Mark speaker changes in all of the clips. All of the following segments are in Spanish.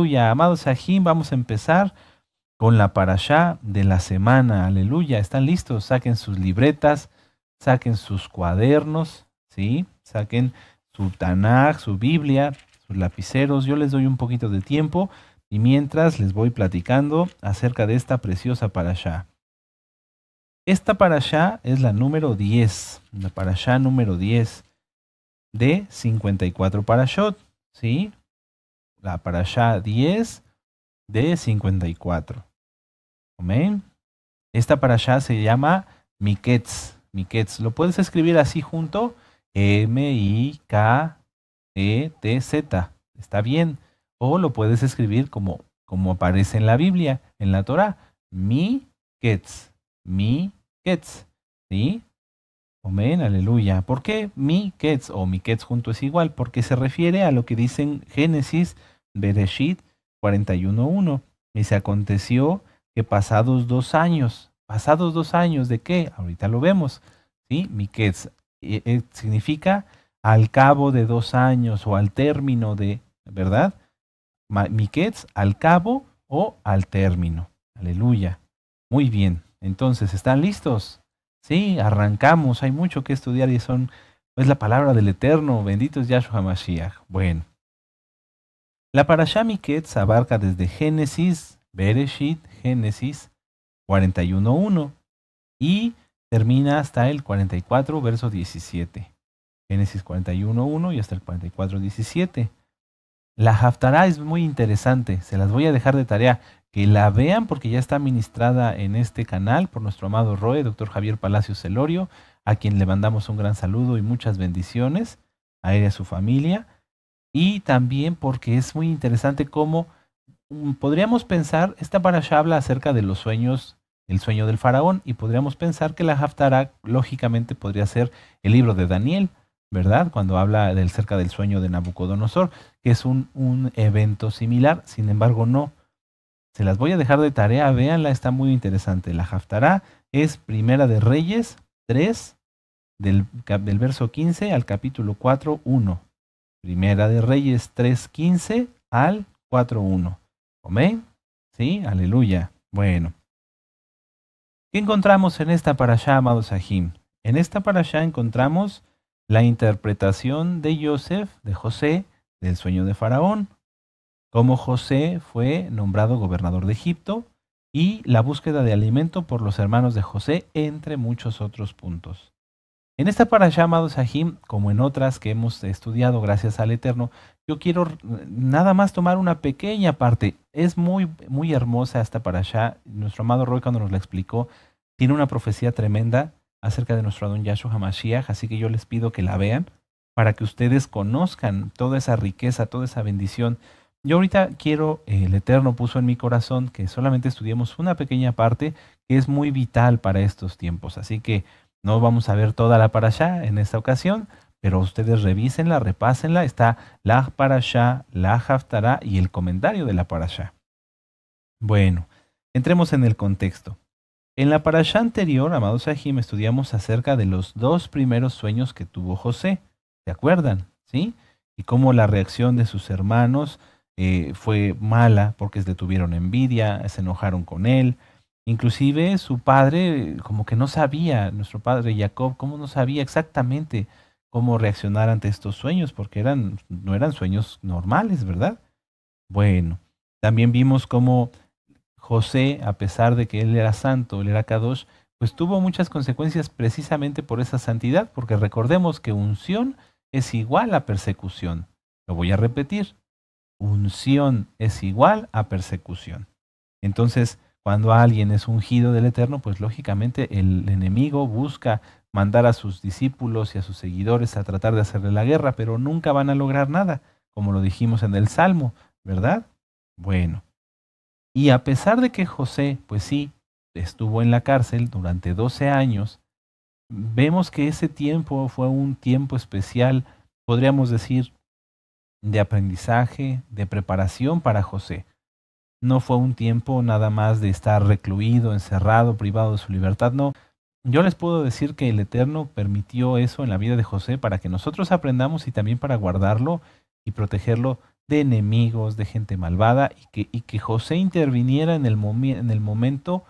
Speaker 1: Amados vamos a empezar con la para de la semana. Aleluya. ¿Están listos? Saquen sus libretas, saquen sus cuadernos, ¿sí? Saquen su Tanaj, su Biblia, sus lapiceros. Yo les doy un poquito de tiempo y mientras les voy platicando acerca de esta preciosa para Esta para es la número 10, la para número 10 de 54 para ¿sí? la para allá 10 de 54. Amén. Esta para allá se llama Miketz. Miketz. Lo puedes escribir así junto. M-I-K-E-T-Z. Está bien. O lo puedes escribir como, como aparece en la Biblia, en la Torah. Miketz. Miketz. ¿Sí? Amén, aleluya. ¿Por qué mi o mi junto es igual? Porque se refiere a lo que dicen Génesis Bereshit 41.1. se aconteció que pasados dos años, pasados dos años de qué? Ahorita lo vemos, ¿sí? Miquetz eh, eh, significa al cabo de dos años o al término de, ¿verdad? Miquetz, al cabo o al término. Aleluya. Muy bien. Entonces, ¿están listos? Sí, arrancamos. Hay mucho que estudiar y son, es pues, la palabra del Eterno. Bendito es Yahshua Mashiach. Bueno. La Parashá Miketz abarca desde Génesis, Bereshit, Génesis 41.1 y termina hasta el 44, verso 17. Génesis 41.1 y hasta el 44.17. La Haftarah es muy interesante, se las voy a dejar de tarea, que la vean porque ya está ministrada en este canal por nuestro amado Roe, doctor Javier Palacio Celorio, a quien le mandamos un gran saludo y muchas bendiciones, a él y a su familia y también porque es muy interesante cómo mm, podríamos pensar, esta parasha habla acerca de los sueños, el sueño del faraón, y podríamos pensar que la Haftarah lógicamente podría ser el libro de Daniel, ¿verdad? Cuando habla del, cerca del sueño de Nabucodonosor, que es un, un evento similar, sin embargo no. Se las voy a dejar de tarea, véanla, está muy interesante. La Haftarah es Primera de Reyes 3, del, del verso 15 al capítulo 4, 1. Primera de Reyes 3.15 al 4.1. Amén. Sí, aleluya. Bueno. ¿Qué encontramos en esta parasha, amados Sahim? En esta parasha encontramos la interpretación de Joseph, de José, del sueño de Faraón, cómo José fue nombrado gobernador de Egipto y la búsqueda de alimento por los hermanos de José, entre muchos otros puntos. En esta parasha, amados Sahim, como en otras que hemos estudiado gracias al Eterno, yo quiero nada más tomar una pequeña parte. Es muy, muy hermosa esta allá. Nuestro amado Roy, cuando nos la explicó, tiene una profecía tremenda acerca de nuestro Adón Yahshua HaMashiach, así que yo les pido que la vean para que ustedes conozcan toda esa riqueza, toda esa bendición. Yo ahorita quiero, eh, el Eterno puso en mi corazón que solamente estudiemos una pequeña parte que es muy vital para estos tiempos, así que no vamos a ver toda la parasha en esta ocasión, pero ustedes revísenla, repásenla. Está la parasha, la haftará y el comentario de la parasha. Bueno, entremos en el contexto. En la parasha anterior, amados Ajim, estudiamos acerca de los dos primeros sueños que tuvo José. ¿Se acuerdan? ¿Sí? Y cómo la reacción de sus hermanos eh, fue mala porque le tuvieron envidia, se enojaron con él, Inclusive su padre como que no sabía, nuestro padre Jacob, cómo no sabía exactamente cómo reaccionar ante estos sueños, porque eran, no eran sueños normales, ¿verdad? Bueno, también vimos cómo José, a pesar de que él era santo, él era Kadosh, pues tuvo muchas consecuencias precisamente por esa santidad, porque recordemos que unción es igual a persecución. Lo voy a repetir, unción es igual a persecución. Entonces, cuando alguien es ungido del Eterno, pues lógicamente el enemigo busca mandar a sus discípulos y a sus seguidores a tratar de hacerle la guerra, pero nunca van a lograr nada, como lo dijimos en el Salmo, ¿verdad? Bueno. Y a pesar de que José, pues sí, estuvo en la cárcel durante 12 años, vemos que ese tiempo fue un tiempo especial, podríamos decir, de aprendizaje, de preparación para José no fue un tiempo nada más de estar recluido, encerrado, privado de su libertad, no. Yo les puedo decir que el Eterno permitió eso en la vida de José para que nosotros aprendamos y también para guardarlo y protegerlo de enemigos, de gente malvada, y que, y que José interviniera en el, momento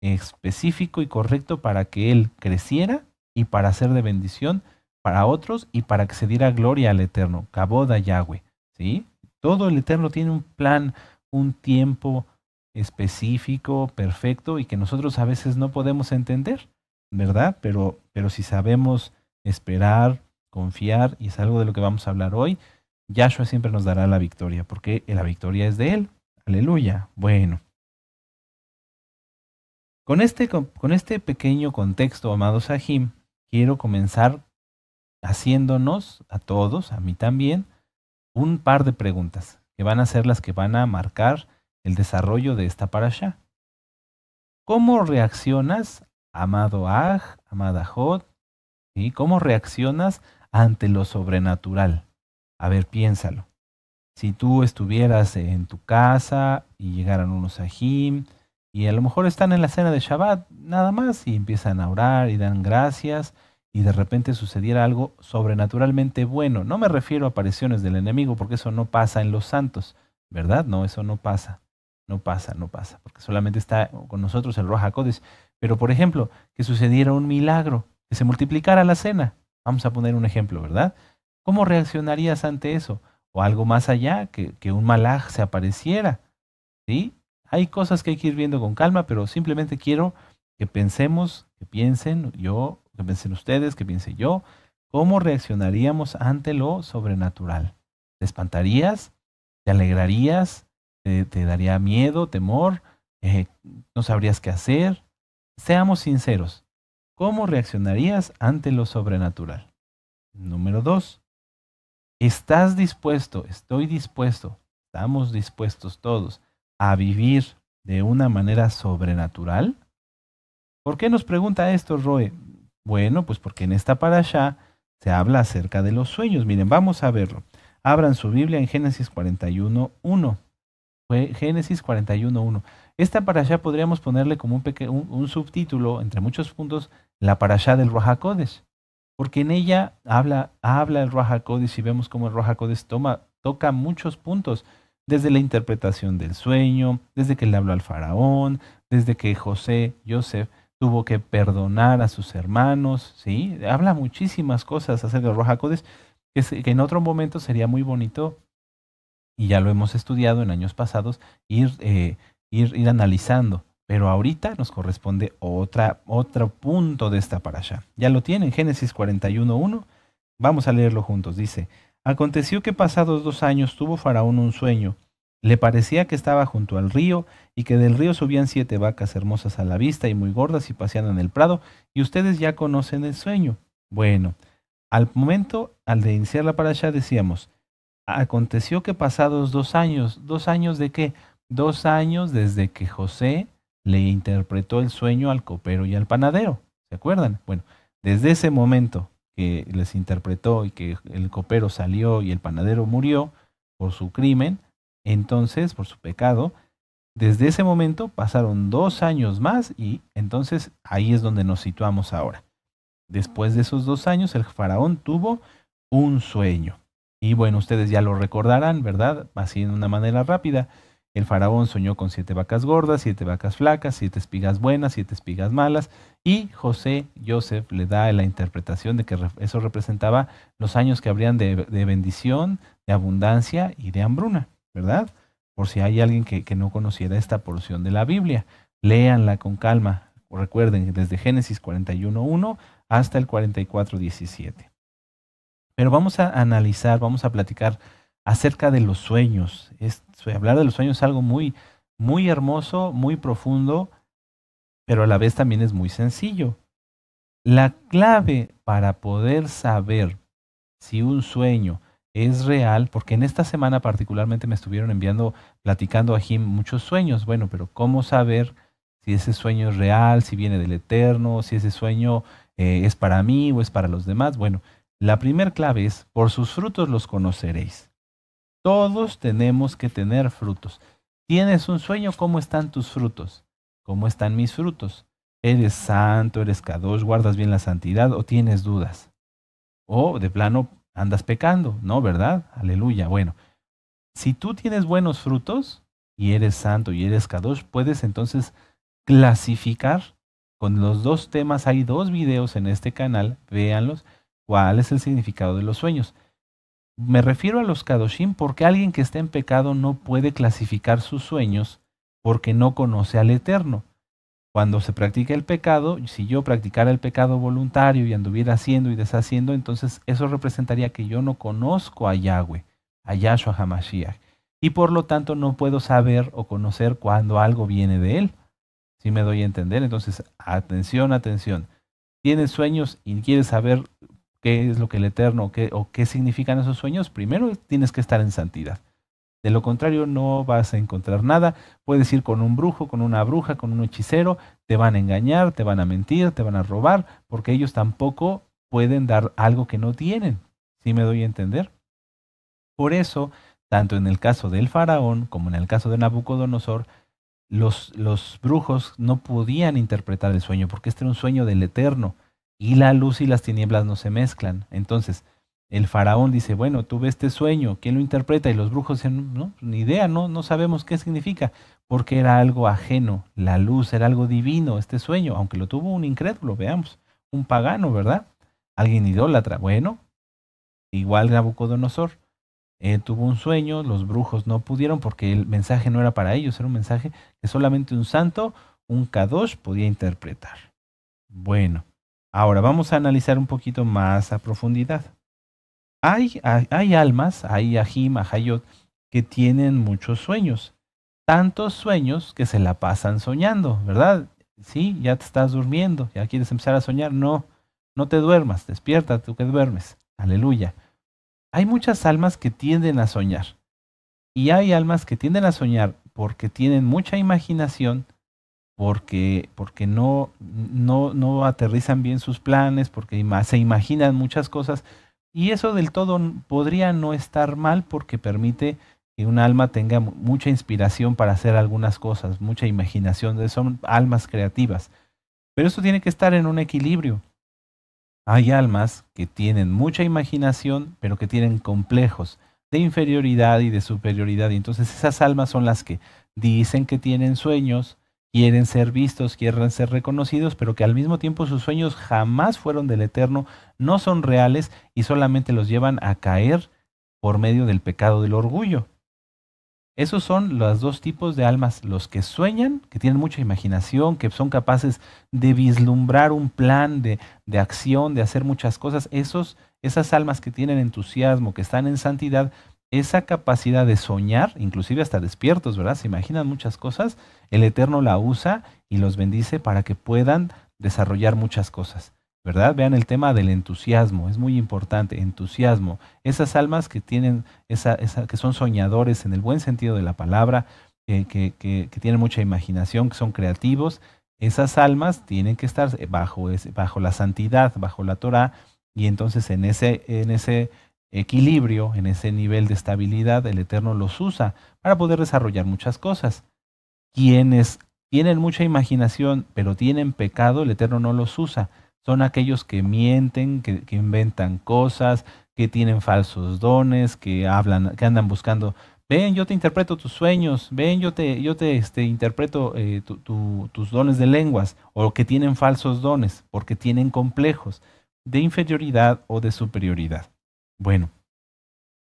Speaker 1: específico y correcto para que él creciera y para ser de bendición para otros y para que se diera gloria al Eterno, Caboda Yahweh. ¿sí? Todo el Eterno tiene un plan un tiempo específico, perfecto, y que nosotros a veces no podemos entender, ¿verdad? Pero, pero si sabemos esperar, confiar, y es algo de lo que vamos a hablar hoy, Yahshua siempre nos dará la victoria, porque la victoria es de Él. Aleluya. Bueno. Con este, con este pequeño contexto, amados Sahim, quiero comenzar haciéndonos a todos, a mí también, un par de preguntas que van a ser las que van a marcar el desarrollo de esta parasha. ¿Cómo reaccionas, amado Aj, amada Jod? ¿Cómo reaccionas ante lo sobrenatural? A ver, piénsalo. Si tú estuvieras en tu casa y llegaran unos ajim y a lo mejor están en la cena de Shabbat, nada más, y empiezan a orar y dan gracias y de repente sucediera algo sobrenaturalmente bueno. No me refiero a apariciones del enemigo, porque eso no pasa en los santos, ¿verdad? No, eso no pasa, no pasa, no pasa, porque solamente está con nosotros el Roja Codes. Pero, por ejemplo, que sucediera un milagro, que se multiplicara la cena. Vamos a poner un ejemplo, ¿verdad? ¿Cómo reaccionarías ante eso? O algo más allá, que, que un malaj se apareciera. ¿Sí? Hay cosas que hay que ir viendo con calma, pero simplemente quiero que pensemos, que piensen, yo piensen ustedes, que piense yo, ¿cómo reaccionaríamos ante lo sobrenatural? ¿Te espantarías? ¿Te alegrarías? ¿Te, daría miedo, temor? Eh, ¿No sabrías qué hacer? Seamos sinceros. ¿Cómo reaccionarías ante lo sobrenatural? Número dos. ¿Estás dispuesto? Estoy dispuesto. Estamos dispuestos todos a vivir de una manera sobrenatural. ¿Por qué nos pregunta esto, Roe? Bueno, pues porque en esta parasha se habla acerca de los sueños. Miren, vamos a verlo. Abran su Biblia en Génesis 41.1. Génesis 41.1. Esta parasha podríamos ponerle como un, subtítulo, entre muchos puntos, la parasha del Rojacodes, Porque en ella habla, habla el Rojacodes y vemos cómo el Rojacodes toma, toca muchos puntos. Desde la interpretación del sueño, desde que le habló al faraón, desde que José, Joseph tuvo que perdonar a sus hermanos, ¿sí? Habla muchísimas cosas acerca de Roja que, en otro momento sería muy bonito, y ya lo hemos estudiado en años pasados, ir, eh, ir, ir analizando. Pero ahorita nos corresponde otro punto de esta allá. Ya lo tienen, Génesis 41.1. Vamos a leerlo juntos. Dice, Aconteció que pasados dos años tuvo Faraón un sueño, le parecía que estaba junto al río y que del río subían siete vacas hermosas a la vista y muy gordas y paseaban en el prado, y ustedes ya conocen el sueño. Bueno, al momento, al de iniciar la allá, decíamos, aconteció que pasados dos años, dos años de qué? Dos años desde que José le interpretó el sueño al copero y al panadero. ¿Se acuerdan? Bueno, desde ese momento que les interpretó y que el copero salió y el panadero murió por su crimen, entonces, por su pecado, desde ese momento pasaron dos años más y entonces ahí es donde nos situamos ahora. Después de esos dos años, el faraón tuvo un sueño. Y bueno, ustedes ya lo recordarán, ¿verdad? Así de una manera rápida. El faraón soñó con siete vacas gordas, siete vacas flacas, siete espigas buenas, siete espigas malas, y José Joseph le da la interpretación de que eso representaba los años que habrían de, de bendición, de abundancia y de hambruna. ¿verdad? Por si hay alguien que, no conociera esta porción de la Biblia. Léanla con calma. recuerden, desde Génesis 41.1 hasta el 44.17. Pero vamos a analizar, vamos a platicar acerca de los sueños. Es, hablar de los sueños es algo muy, muy hermoso, muy profundo, pero a la vez también es muy sencillo. La clave para poder saber si un sueño es real, porque en esta semana particularmente me estuvieron enviando, platicando a Jim muchos sueños. Bueno, pero ¿cómo saber si ese sueño es real, si viene del eterno, si ese sueño eh, es para mí o es para los demás? Bueno, la primera clave es, por sus frutos los conoceréis. Todos tenemos que tener frutos. Tienes un sueño, ¿cómo están tus frutos? ¿Cómo están mis frutos? ¿Eres santo, eres kadosh, guardas bien la santidad o tienes dudas? O de plano andas pecando, ¿no? ¿Verdad? Aleluya. Bueno, si tú tienes buenos frutos y eres santo y eres Kadosh, puedes entonces clasificar con los dos temas. Hay dos videos en este canal, véanlos, cuál es el significado de los sueños. Me refiero a los Kadoshim porque alguien que está en pecado no puede clasificar sus sueños porque no conoce al Eterno. Cuando se practica el pecado, si yo practicara el pecado voluntario y anduviera haciendo y deshaciendo, entonces eso representaría que yo no conozco a Yahweh, a Yahshua Hamashiach, y por lo tanto no puedo saber o conocer cuando algo viene de él. Si me doy a entender, entonces atención, atención. Tienes sueños y quieres saber qué es lo que el Eterno o qué significan esos sueños, primero tienes que estar en santidad. De lo contrario, no vas a encontrar nada. Puedes ir con un brujo, con una bruja, con un hechicero, te van a engañar, te van a mentir, te van a robar, porque ellos tampoco pueden dar algo que no tienen. ¿Sí me doy a entender? Por eso, tanto en el caso del faraón como en el caso de Nabucodonosor, los, los brujos no podían interpretar el sueño, porque este era un sueño del eterno, y la luz y las tinieblas no se mezclan. Entonces, el faraón dice, bueno, tuve este sueño, ¿quién lo interpreta? Y los brujos dicen, no, pues, ni idea, no, no sabemos qué significa, porque era algo ajeno, la luz era algo divino, este sueño, aunque lo tuvo un incrédulo, veamos, un pagano, ¿verdad? Alguien idólatra, bueno, igual Nabucodonosor, Él tuvo un sueño, los brujos no pudieron porque el mensaje no era para ellos, era un mensaje que solamente un santo, un kadosh, podía interpretar. Bueno, ahora vamos a analizar un poquito más a profundidad. Hay, hay, almas, hay ajima, Hayot, que tienen muchos sueños. Tantos sueños que se la pasan soñando, ¿verdad? Sí, ya te estás durmiendo, ya quieres empezar a soñar. No, no te duermas, despierta tú que duermes. Aleluya. Hay muchas almas que tienden a soñar. Y hay almas que tienden a soñar porque tienen mucha imaginación, porque, porque no, no, no aterrizan bien sus planes, porque se imaginan muchas cosas y eso del todo podría no estar mal porque permite que un alma tenga mucha inspiración para hacer algunas cosas, mucha imaginación, son almas creativas. Pero eso tiene que estar en un equilibrio. Hay almas que tienen mucha imaginación, pero que tienen complejos de inferioridad y de superioridad. Y entonces esas almas son las que dicen que tienen sueños, quieren ser vistos, quieren ser reconocidos, pero que al mismo tiempo sus sueños jamás fueron del eterno, no son reales y solamente los llevan a caer por medio del pecado del orgullo. Esos son los dos tipos de almas, los que sueñan, que tienen mucha imaginación, que son capaces de vislumbrar un plan de, de acción, de hacer muchas cosas. Esos, esas almas que tienen entusiasmo, que están en santidad, esa capacidad de soñar, inclusive hasta despiertos, ¿verdad? Se imaginan muchas cosas, el Eterno la usa y los bendice para que puedan desarrollar muchas cosas. ¿Verdad? Vean el tema del entusiasmo, es muy importante, entusiasmo. Esas almas que tienen, esa, que son soñadores en el buen sentido de la palabra, eh, que, tienen mucha imaginación, que son creativos, esas almas tienen que estar bajo, ese, bajo la santidad, bajo la Torah, y entonces en ese, en ese equilibrio, en ese nivel de estabilidad, el Eterno los usa para poder desarrollar muchas cosas. Quienes tienen mucha imaginación, pero tienen pecado, el Eterno no los usa. Son aquellos que mienten, que, inventan cosas, que tienen falsos dones, que hablan, que andan buscando. Ven, yo te interpreto tus sueños, ven, yo te, yo te este, interpreto eh, tus dones de lenguas, o que tienen falsos dones, porque tienen complejos de inferioridad o de superioridad. Bueno,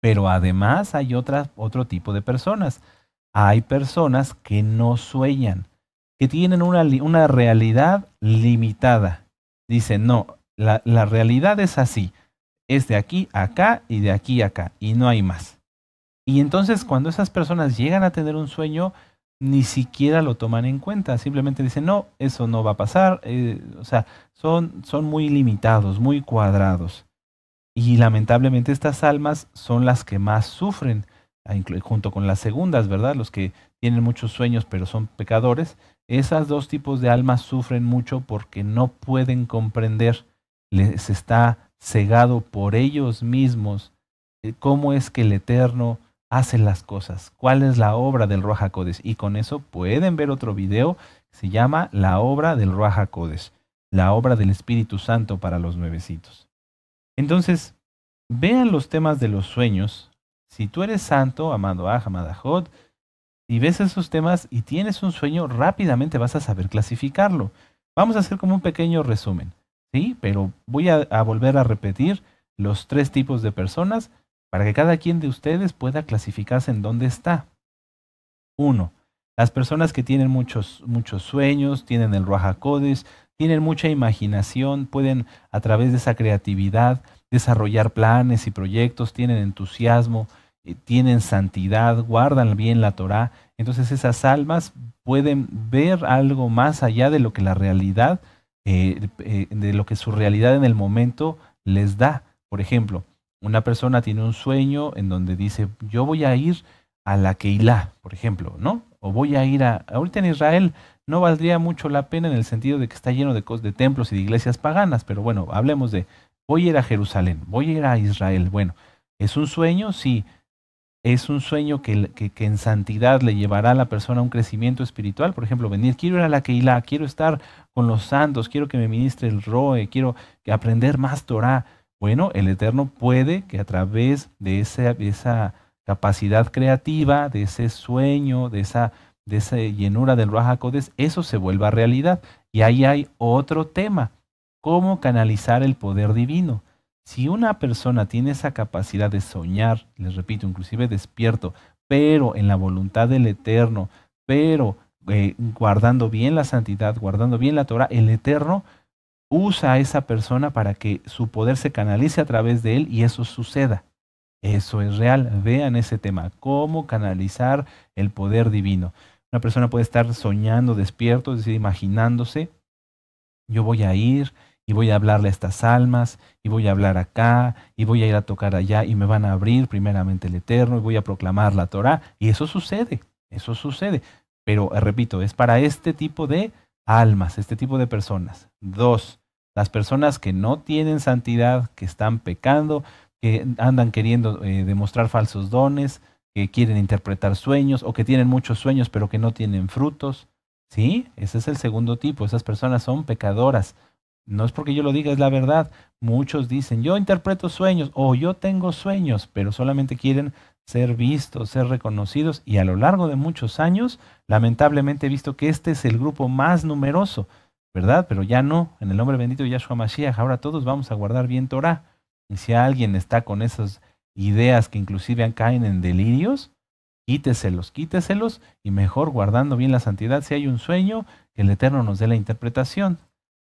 Speaker 1: pero además hay otra, otro tipo de personas hay personas que no sueñan, que tienen una, una realidad limitada. Dicen, no, la, realidad es así. Es de aquí a acá y de aquí a acá y no hay más. Y entonces cuando esas personas llegan a tener un sueño, ni siquiera lo toman en cuenta, simplemente dicen, no, eso no va a pasar, eh, o sea, son, son muy limitados, muy cuadrados. Y lamentablemente estas almas son las que más sufren, junto con las segundas, ¿verdad? Los que tienen muchos sueños pero son pecadores, esas dos tipos de almas sufren mucho porque no pueden comprender, les está cegado por ellos mismos eh, cómo es que el Eterno hace las cosas, cuál es la obra del roja Codes. Y con eso pueden ver otro video que se llama La obra del roja Codes, la obra del Espíritu Santo para los nuevecitos. Entonces, vean los temas de los sueños, si tú eres santo, amado Aj, amada Jod, y ves esos temas y tienes un sueño, rápidamente vas a saber clasificarlo. Vamos a hacer como un pequeño resumen, ¿sí? Pero voy a, volver a repetir los tres tipos de personas para que cada quien de ustedes pueda clasificarse en dónde está. Uno, las personas que tienen muchos, muchos sueños, tienen el codes, tienen mucha imaginación, pueden a través de esa creatividad desarrollar planes y proyectos, tienen entusiasmo, eh, tienen santidad, guardan bien la Torá. Entonces esas almas pueden ver algo más allá de lo que la realidad, eh, eh, de lo que su realidad en el momento les da. Por ejemplo, una persona tiene un sueño en donde dice, yo voy a ir a la Keilah, por ejemplo, ¿no? O voy a ir a, ahorita en Israel no valdría mucho la pena en el sentido de que está lleno de, de templos y de iglesias paganas, pero bueno, hablemos de, voy a ir a Jerusalén, voy a ir a Israel. Bueno, ¿es un sueño? Sí. Es un sueño que, en santidad le llevará a la persona a un crecimiento espiritual. Por ejemplo, venir, quiero ir a la Keilah, quiero estar con los santos, quiero que me ministre el Roe, quiero aprender más Torah. Bueno, el Eterno puede que a través de esa, capacidad creativa, de ese sueño, de esa, de esa llenura del Ruach eso se vuelva realidad. Y ahí hay otro tema, cómo canalizar el poder divino. Si una persona tiene esa capacidad de soñar, les repito, inclusive despierto, pero en la voluntad del Eterno, pero eh, guardando bien la santidad, guardando bien la Torah, el Eterno usa a esa persona para que su poder se canalice a través de él y eso suceda. Eso es real. Vean ese tema, cómo canalizar el poder divino. Una persona puede estar soñando despierto, es decir, imaginándose, yo voy a ir y voy a hablarle a estas almas, y voy a hablar acá, y voy a ir a tocar allá, y me van a abrir primeramente el Eterno, y voy a proclamar la Torah. Y eso sucede, eso sucede. Pero eh, repito, es para este tipo de almas, este tipo de personas. Dos, las personas que no tienen santidad, que están pecando, que andan queriendo eh, demostrar falsos dones, que quieren interpretar sueños o que tienen muchos sueños pero que no tienen frutos. ¿Sí? Ese es el segundo tipo. Esas personas son pecadoras, no es porque yo lo diga, es la verdad. Muchos dicen, yo interpreto sueños o yo tengo sueños, pero solamente quieren ser vistos, ser reconocidos y a lo largo de muchos años, lamentablemente he visto que este es el grupo más numeroso, ¿verdad? Pero ya no, en el nombre bendito de Yahshua Mashiach, ahora todos vamos a guardar bien Torah. Y si alguien está con esas ideas que inclusive caen en delirios, quíteselos, quíteselos y mejor guardando bien la santidad si hay un sueño, que el Eterno nos dé la interpretación.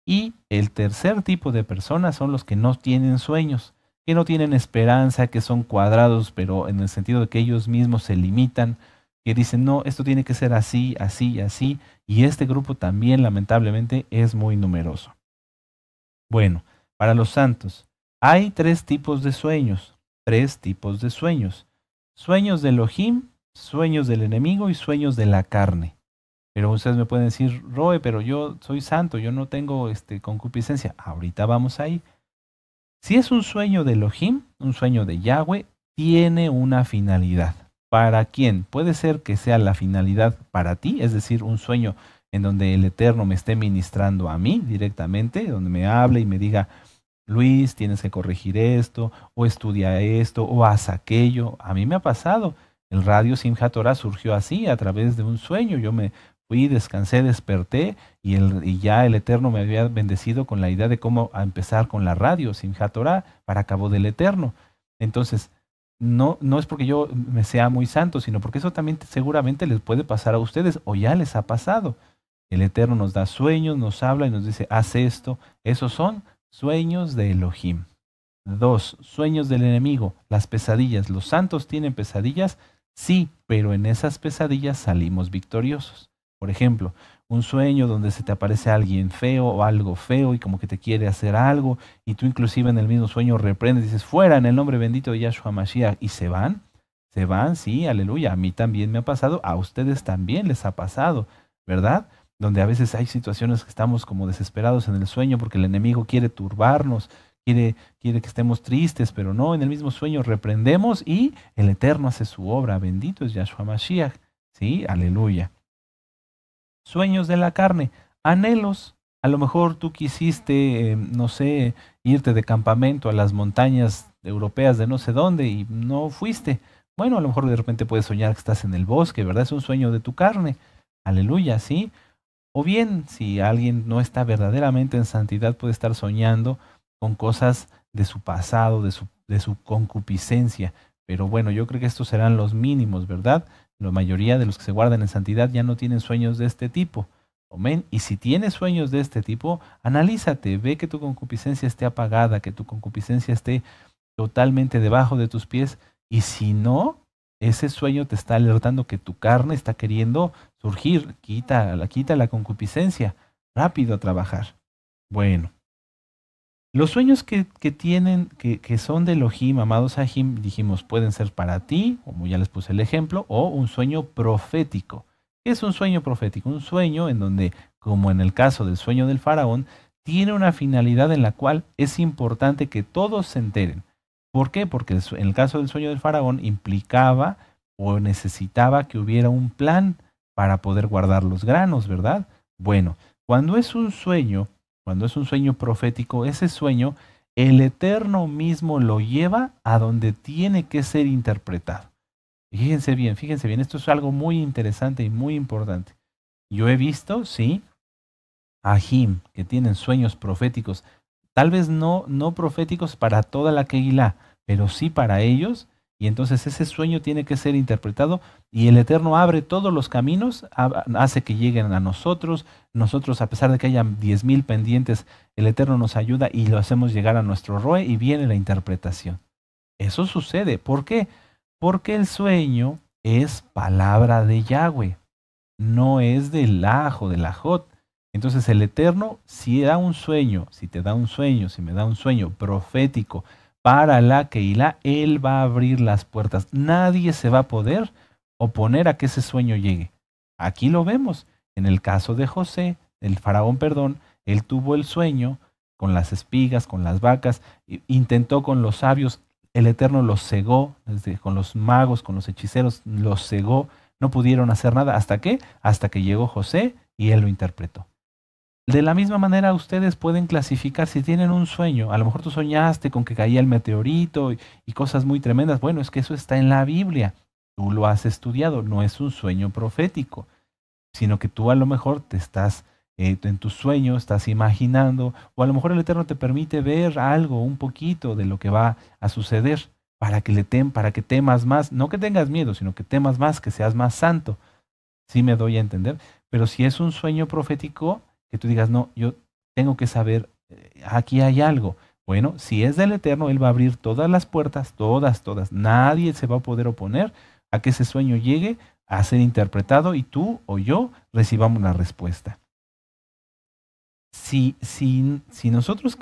Speaker 1: Y el tercer tipo de personas son los que no tienen sueños, que no tienen esperanza, que son cuadrados, pero en el sentido de que ellos mismos se limitan, que dicen, no, esto tiene que ser así, así, así. Y este grupo también lamentablemente es muy numeroso. Bueno, para los santos, hay tres tipos de sueños, tres tipos de sueños. Sueños del ojim, sueños del enemigo y sueños de la carne. Pero ustedes me pueden decir, Roe, pero yo soy santo, yo no tengo este, concupiscencia. Ahorita vamos ahí. Si es un sueño de Elohim, un sueño de Yahweh, tiene una finalidad. ¿Para quién? Puede ser que sea la finalidad para ti, es decir, un sueño en donde el Eterno me esté ministrando a mí directamente, donde me hable y me diga, Luis, tienes que corregir esto, o estudia esto, o haz aquello. A mí me ha pasado. El radio Simhatora surgió así, a través de un sueño. Yo me Fui, descansé, desperté y, el, ya el Eterno me había bendecido con la idea de cómo empezar con la radio, sin jatorá, para cabo del Eterno. Entonces, no, no es porque yo me sea muy santo, sino porque eso también seguramente les puede pasar a ustedes o ya les ha pasado. El Eterno nos da sueños, nos habla y nos dice, haz esto. Esos son sueños de Elohim. Dos, sueños del enemigo, las pesadillas. ¿Los santos tienen pesadillas? Sí, pero en esas pesadillas salimos victoriosos. Por ejemplo, un sueño donde se te aparece alguien feo o algo feo y como que te quiere hacer algo y tú inclusive en el mismo sueño reprendes, dices, fuera en el nombre bendito de Yahshua Mashiach y se van, se van, sí, aleluya, a mí también me ha pasado, a ustedes también les ha pasado, ¿verdad? Donde a veces hay situaciones que estamos como desesperados en el sueño porque el enemigo quiere turbarnos, Quiere, quiere, que estemos tristes, pero no, en el mismo sueño reprendemos y el Eterno hace su obra. Bendito es Yahshua Mashiach. Sí, aleluya sueños de la carne, anhelos. A lo mejor tú quisiste, em, no sé, irte de campamento a las montañas europeas de no sé dónde y no fuiste. Bueno, a lo mejor de repente puedes soñar que estás en el bosque, ¿verdad? Es un sueño de tu carne. Aleluya, ¿sí? O bien, si alguien no está verdaderamente en santidad, puede estar soñando con cosas de su pasado, de su, de su concupiscencia. Pero bueno, yo creo que estos serán los mínimos, ¿verdad? La mayoría de los que se guardan en santidad ya no tienen sueños de este tipo. Amén. Y si tienes sueños de este tipo, analízate, ve que tu concupiscencia esté apagada, que tu concupiscencia esté totalmente debajo de tus pies. Y si no, ese sueño te está alertando que tu carne está queriendo surgir. Quita, quita la concupiscencia. Rápido a trabajar. Bueno, los sueños que, tienen, que, que, son de Elohim, amados Ahim, dijimos, pueden ser para ti, como ya les puse el ejemplo, o un sueño profético. ¿Qué es un sueño profético? Un sueño en donde, como en el caso del sueño del faraón, tiene una finalidad en la cual es importante que todos se enteren. ¿Por qué? Porque en el caso del sueño del faraón implicaba o necesitaba que hubiera un plan para poder guardar los granos, ¿verdad? Bueno, cuando es un sueño cuando es un sueño profético, ese sueño el Eterno mismo lo lleva a donde tiene que ser interpretado. fíjense bien, fíjense bien, esto es algo muy interesante y muy importante. Yo he visto, sí, a Jim que tienen sueños proféticos, tal vez no, no proféticos para toda la Keilah, pero sí para ellos, y entonces ese sueño tiene que ser interpretado y el Eterno abre todos los caminos, hace que lleguen a nosotros. Nosotros, a pesar de que haya diez mil pendientes, el Eterno nos ayuda y lo hacemos llegar a nuestro Roe y viene la interpretación. Eso sucede. ¿Por qué? Porque el sueño es palabra de Yahweh, no es del ajo, del ajot. Entonces el Eterno, si da un sueño, si te da un sueño, si me da un sueño profético, para la la Él va a abrir las puertas. Nadie se va a poder oponer a que ese sueño llegue. Aquí lo vemos. En el caso de José, el faraón, perdón, él tuvo el sueño con las espigas, con las vacas, intentó con los sabios, el Eterno los cegó, con los magos, con los hechiceros, los cegó, no pudieron hacer nada. ¿Hasta qué? Hasta que llegó José y él lo interpretó. De la misma manera, ustedes pueden clasificar si tienen un sueño. A lo mejor tú soñaste con que caía el meteorito y, cosas muy tremendas. Bueno, es que eso está en la Biblia. Tú lo has estudiado. No es un sueño profético, sino que tú a lo mejor te estás eh, en tu sueño, estás imaginando, o a lo mejor el Eterno te permite ver algo, un poquito de lo que va a suceder para que le para que temas más, no que tengas miedo, sino que temas más, que seas más santo. Sí me doy a entender. Pero si es un sueño profético, que tú digas, no, yo tengo que saber, eh, aquí hay algo. Bueno, si es del Eterno, Él va a abrir todas las puertas, todas, todas. Nadie se va a poder oponer a que ese sueño llegue a ser interpretado y tú o yo recibamos la respuesta. Si, nosotros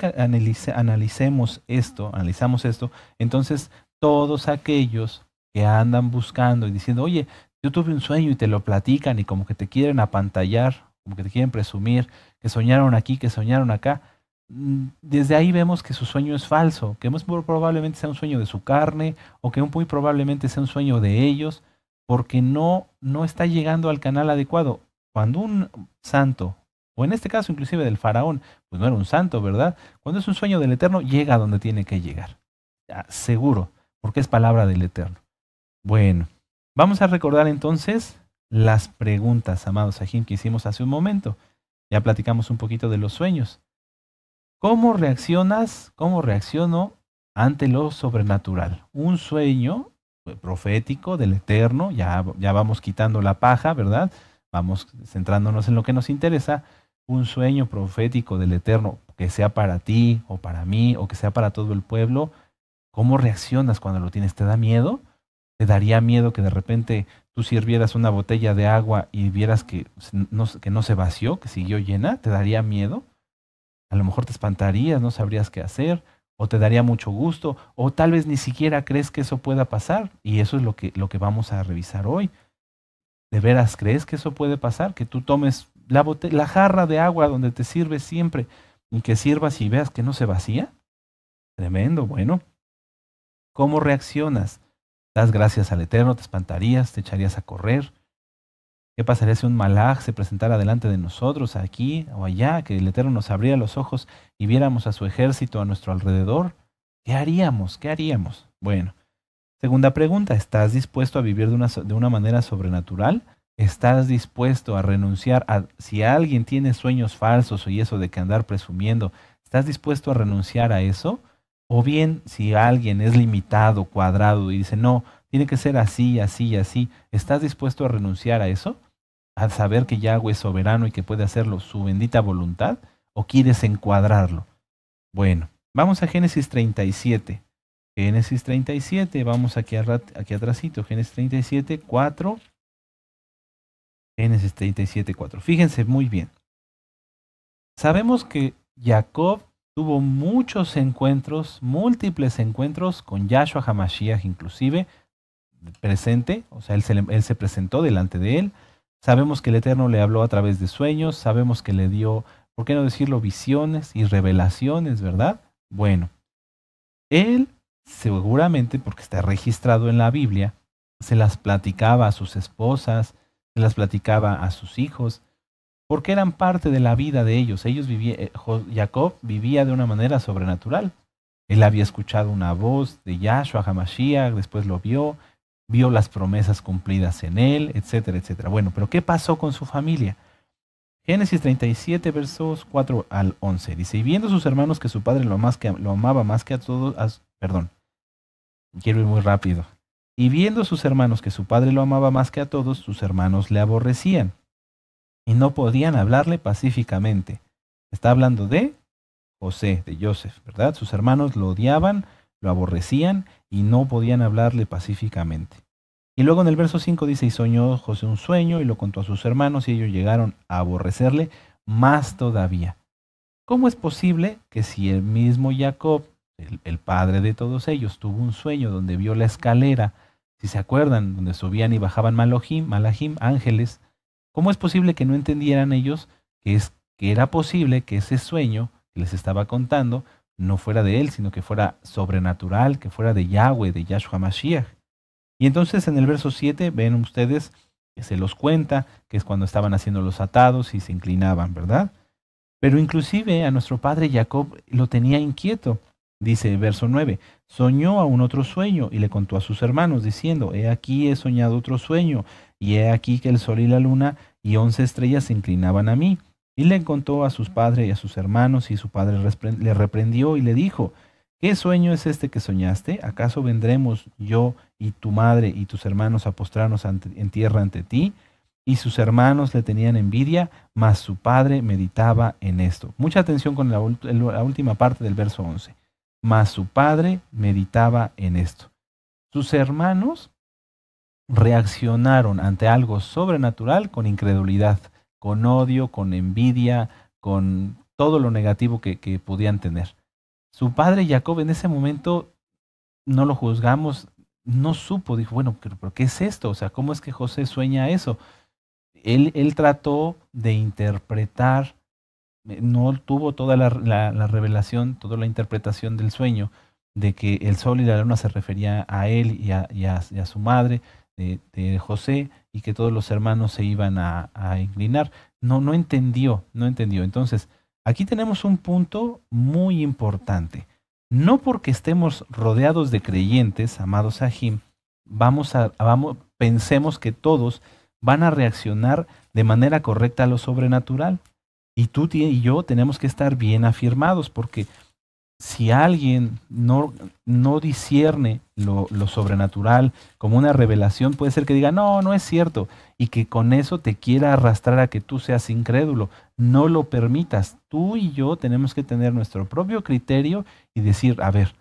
Speaker 1: analicemos esto, analizamos esto, entonces todos aquellos que andan buscando y diciendo, oye, yo tuve un sueño y te lo platican y como que te quieren apantallar como que te quieren presumir, que soñaron aquí, que soñaron acá. Mm, desde ahí vemos que su sueño es falso, que muy probablemente sea un sueño de su carne o que muy probablemente sea un sueño de ellos, porque no, no está llegando al canal adecuado. Cuando un santo, o en este caso inclusive del faraón, pues no era un santo, ¿verdad? Cuando es un sueño del Eterno, llega a donde tiene que llegar. seguro, porque es palabra del Eterno. Bueno, vamos a recordar entonces las preguntas, amados Sahim, que hicimos hace un momento. Ya platicamos un poquito de los sueños. ¿Cómo reaccionas? ¿Cómo reacciono ante lo sobrenatural? Un sueño pues, profético del Eterno, ya, ya vamos quitando la paja, ¿verdad? Vamos centrándonos en lo que nos interesa. Un sueño profético del Eterno, que sea para ti o para mí o que sea para todo el pueblo, ¿cómo reaccionas cuando lo tienes? ¿Te da miedo? ¿Te daría miedo que de repente tú sirvieras una botella de agua y vieras que no, que no se vació, que siguió llena, te daría miedo. A lo mejor te espantarías, no sabrías qué hacer, o te daría mucho gusto, o tal vez ni siquiera crees que eso pueda pasar. Y eso es lo que, lo que vamos a revisar hoy. ¿De veras crees que eso puede pasar? Que tú tomes la, la jarra de agua donde te sirve siempre y que sirvas y veas que no se vacía. Tremendo, bueno. ¿Cómo reaccionas? Das gracias al Eterno, te espantarías, te echarías a correr. ¿Qué pasaría si un malaj se presentara delante de nosotros, aquí o allá, que el Eterno nos abriera los ojos y viéramos a su ejército a nuestro alrededor? ¿Qué haríamos? ¿Qué haríamos? Bueno, segunda pregunta, ¿estás dispuesto a vivir de una, de una manera sobrenatural? ¿Estás dispuesto a renunciar a si alguien tiene sueños falsos y eso de que andar presumiendo? ¿Estás dispuesto a renunciar a eso? O bien, si alguien es limitado, cuadrado y dice, no, tiene que ser así, así, así, ¿estás dispuesto a renunciar a eso? ¿Al saber que Yahweh es soberano y que puede hacerlo su bendita voluntad? ¿O quieres encuadrarlo? Bueno, vamos a Génesis 37. Génesis 37, vamos aquí, a, aquí atrásito, Génesis 37, 4. Génesis 37, 4. Fíjense muy bien. Sabemos que Jacob tuvo muchos encuentros, múltiples encuentros con Yahshua Hamashiach inclusive, presente, o sea, él se, él se, presentó delante de él. Sabemos que el Eterno le habló a través de sueños, sabemos que le dio, ¿por qué no decirlo?, visiones y revelaciones, ¿verdad? Bueno, él seguramente, porque está registrado en la Biblia, se las platicaba a sus esposas, se las platicaba a sus hijos, porque eran parte de la vida de ellos. Ellos vivían, eh, Jacob vivía de una manera sobrenatural. Él había escuchado una voz de Yahshua Hamashiach, después lo vio, vio las promesas cumplidas en él, etcétera, etcétera. Bueno, pero ¿qué pasó con su familia? Génesis 37, versos 4 al 11. Dice, y viendo sus hermanos que su padre lo, más que, lo amaba más que a todos, perdón, quiero ir muy rápido. Y viendo sus hermanos que su padre lo amaba más que a todos, sus hermanos le aborrecían y no podían hablarle pacíficamente. Está hablando de José, de Joseph, ¿verdad? Sus hermanos lo odiaban, lo aborrecían y no podían hablarle pacíficamente. Y luego en el verso 5 dice, y soñó José un sueño y lo contó a sus hermanos y ellos llegaron a aborrecerle más todavía. ¿Cómo es posible que si el mismo Jacob, el, padre de todos ellos, tuvo un sueño donde vio la escalera, si se acuerdan, donde subían y bajaban Malahim, ángeles, ¿Cómo es posible que no entendieran ellos que, es, que era posible que ese sueño que les estaba contando no fuera de él, sino que fuera sobrenatural, que fuera de Yahweh, de Yahshua Mashiach? Y entonces en el verso 7 ven ustedes que se los cuenta, que es cuando estaban haciendo los atados y se inclinaban, ¿verdad? Pero inclusive a nuestro padre Jacob lo tenía inquieto. Dice el verso 9, soñó a un otro sueño y le contó a sus hermanos, diciendo, he aquí he soñado otro sueño, y he aquí que el sol y la luna y once estrellas se inclinaban a mí. Y le contó a sus padres y a sus hermanos, y su padre le reprendió y le dijo, ¿qué sueño es este que soñaste? ¿Acaso vendremos yo y tu madre y tus hermanos a postrarnos en tierra ante ti? Y sus hermanos le tenían envidia, mas su padre meditaba en esto. Mucha atención con la, la última parte del verso 11. Mas su padre meditaba en esto. Sus hermanos reaccionaron ante algo sobrenatural con incredulidad, con odio, con envidia, con todo lo negativo que, que podían tener. Su padre Jacob en ese momento no lo juzgamos, no supo, dijo, bueno, pero, ¿qué es esto? O sea, ¿cómo es que José sueña eso? Él, él trató de interpretar, eh, no tuvo toda la, la, revelación, toda la interpretación del sueño, de que el sol y la luna se refería a él y a su madre, de, José y que todos los hermanos se iban a, inclinar. No, no entendió, no entendió. Entonces, aquí tenemos un punto muy importante. No porque estemos rodeados de creyentes, amados Jim vamos a, vamos, pensemos que todos van a reaccionar de manera correcta a lo sobrenatural. Y tú y yo tenemos que estar bien afirmados porque si alguien no, no discierne lo, lo, sobrenatural como una revelación, puede ser que diga, no, no es cierto, y que con eso te quiera arrastrar a que tú seas incrédulo. No lo permitas. Tú y yo tenemos que tener nuestro propio criterio y decir, a ver,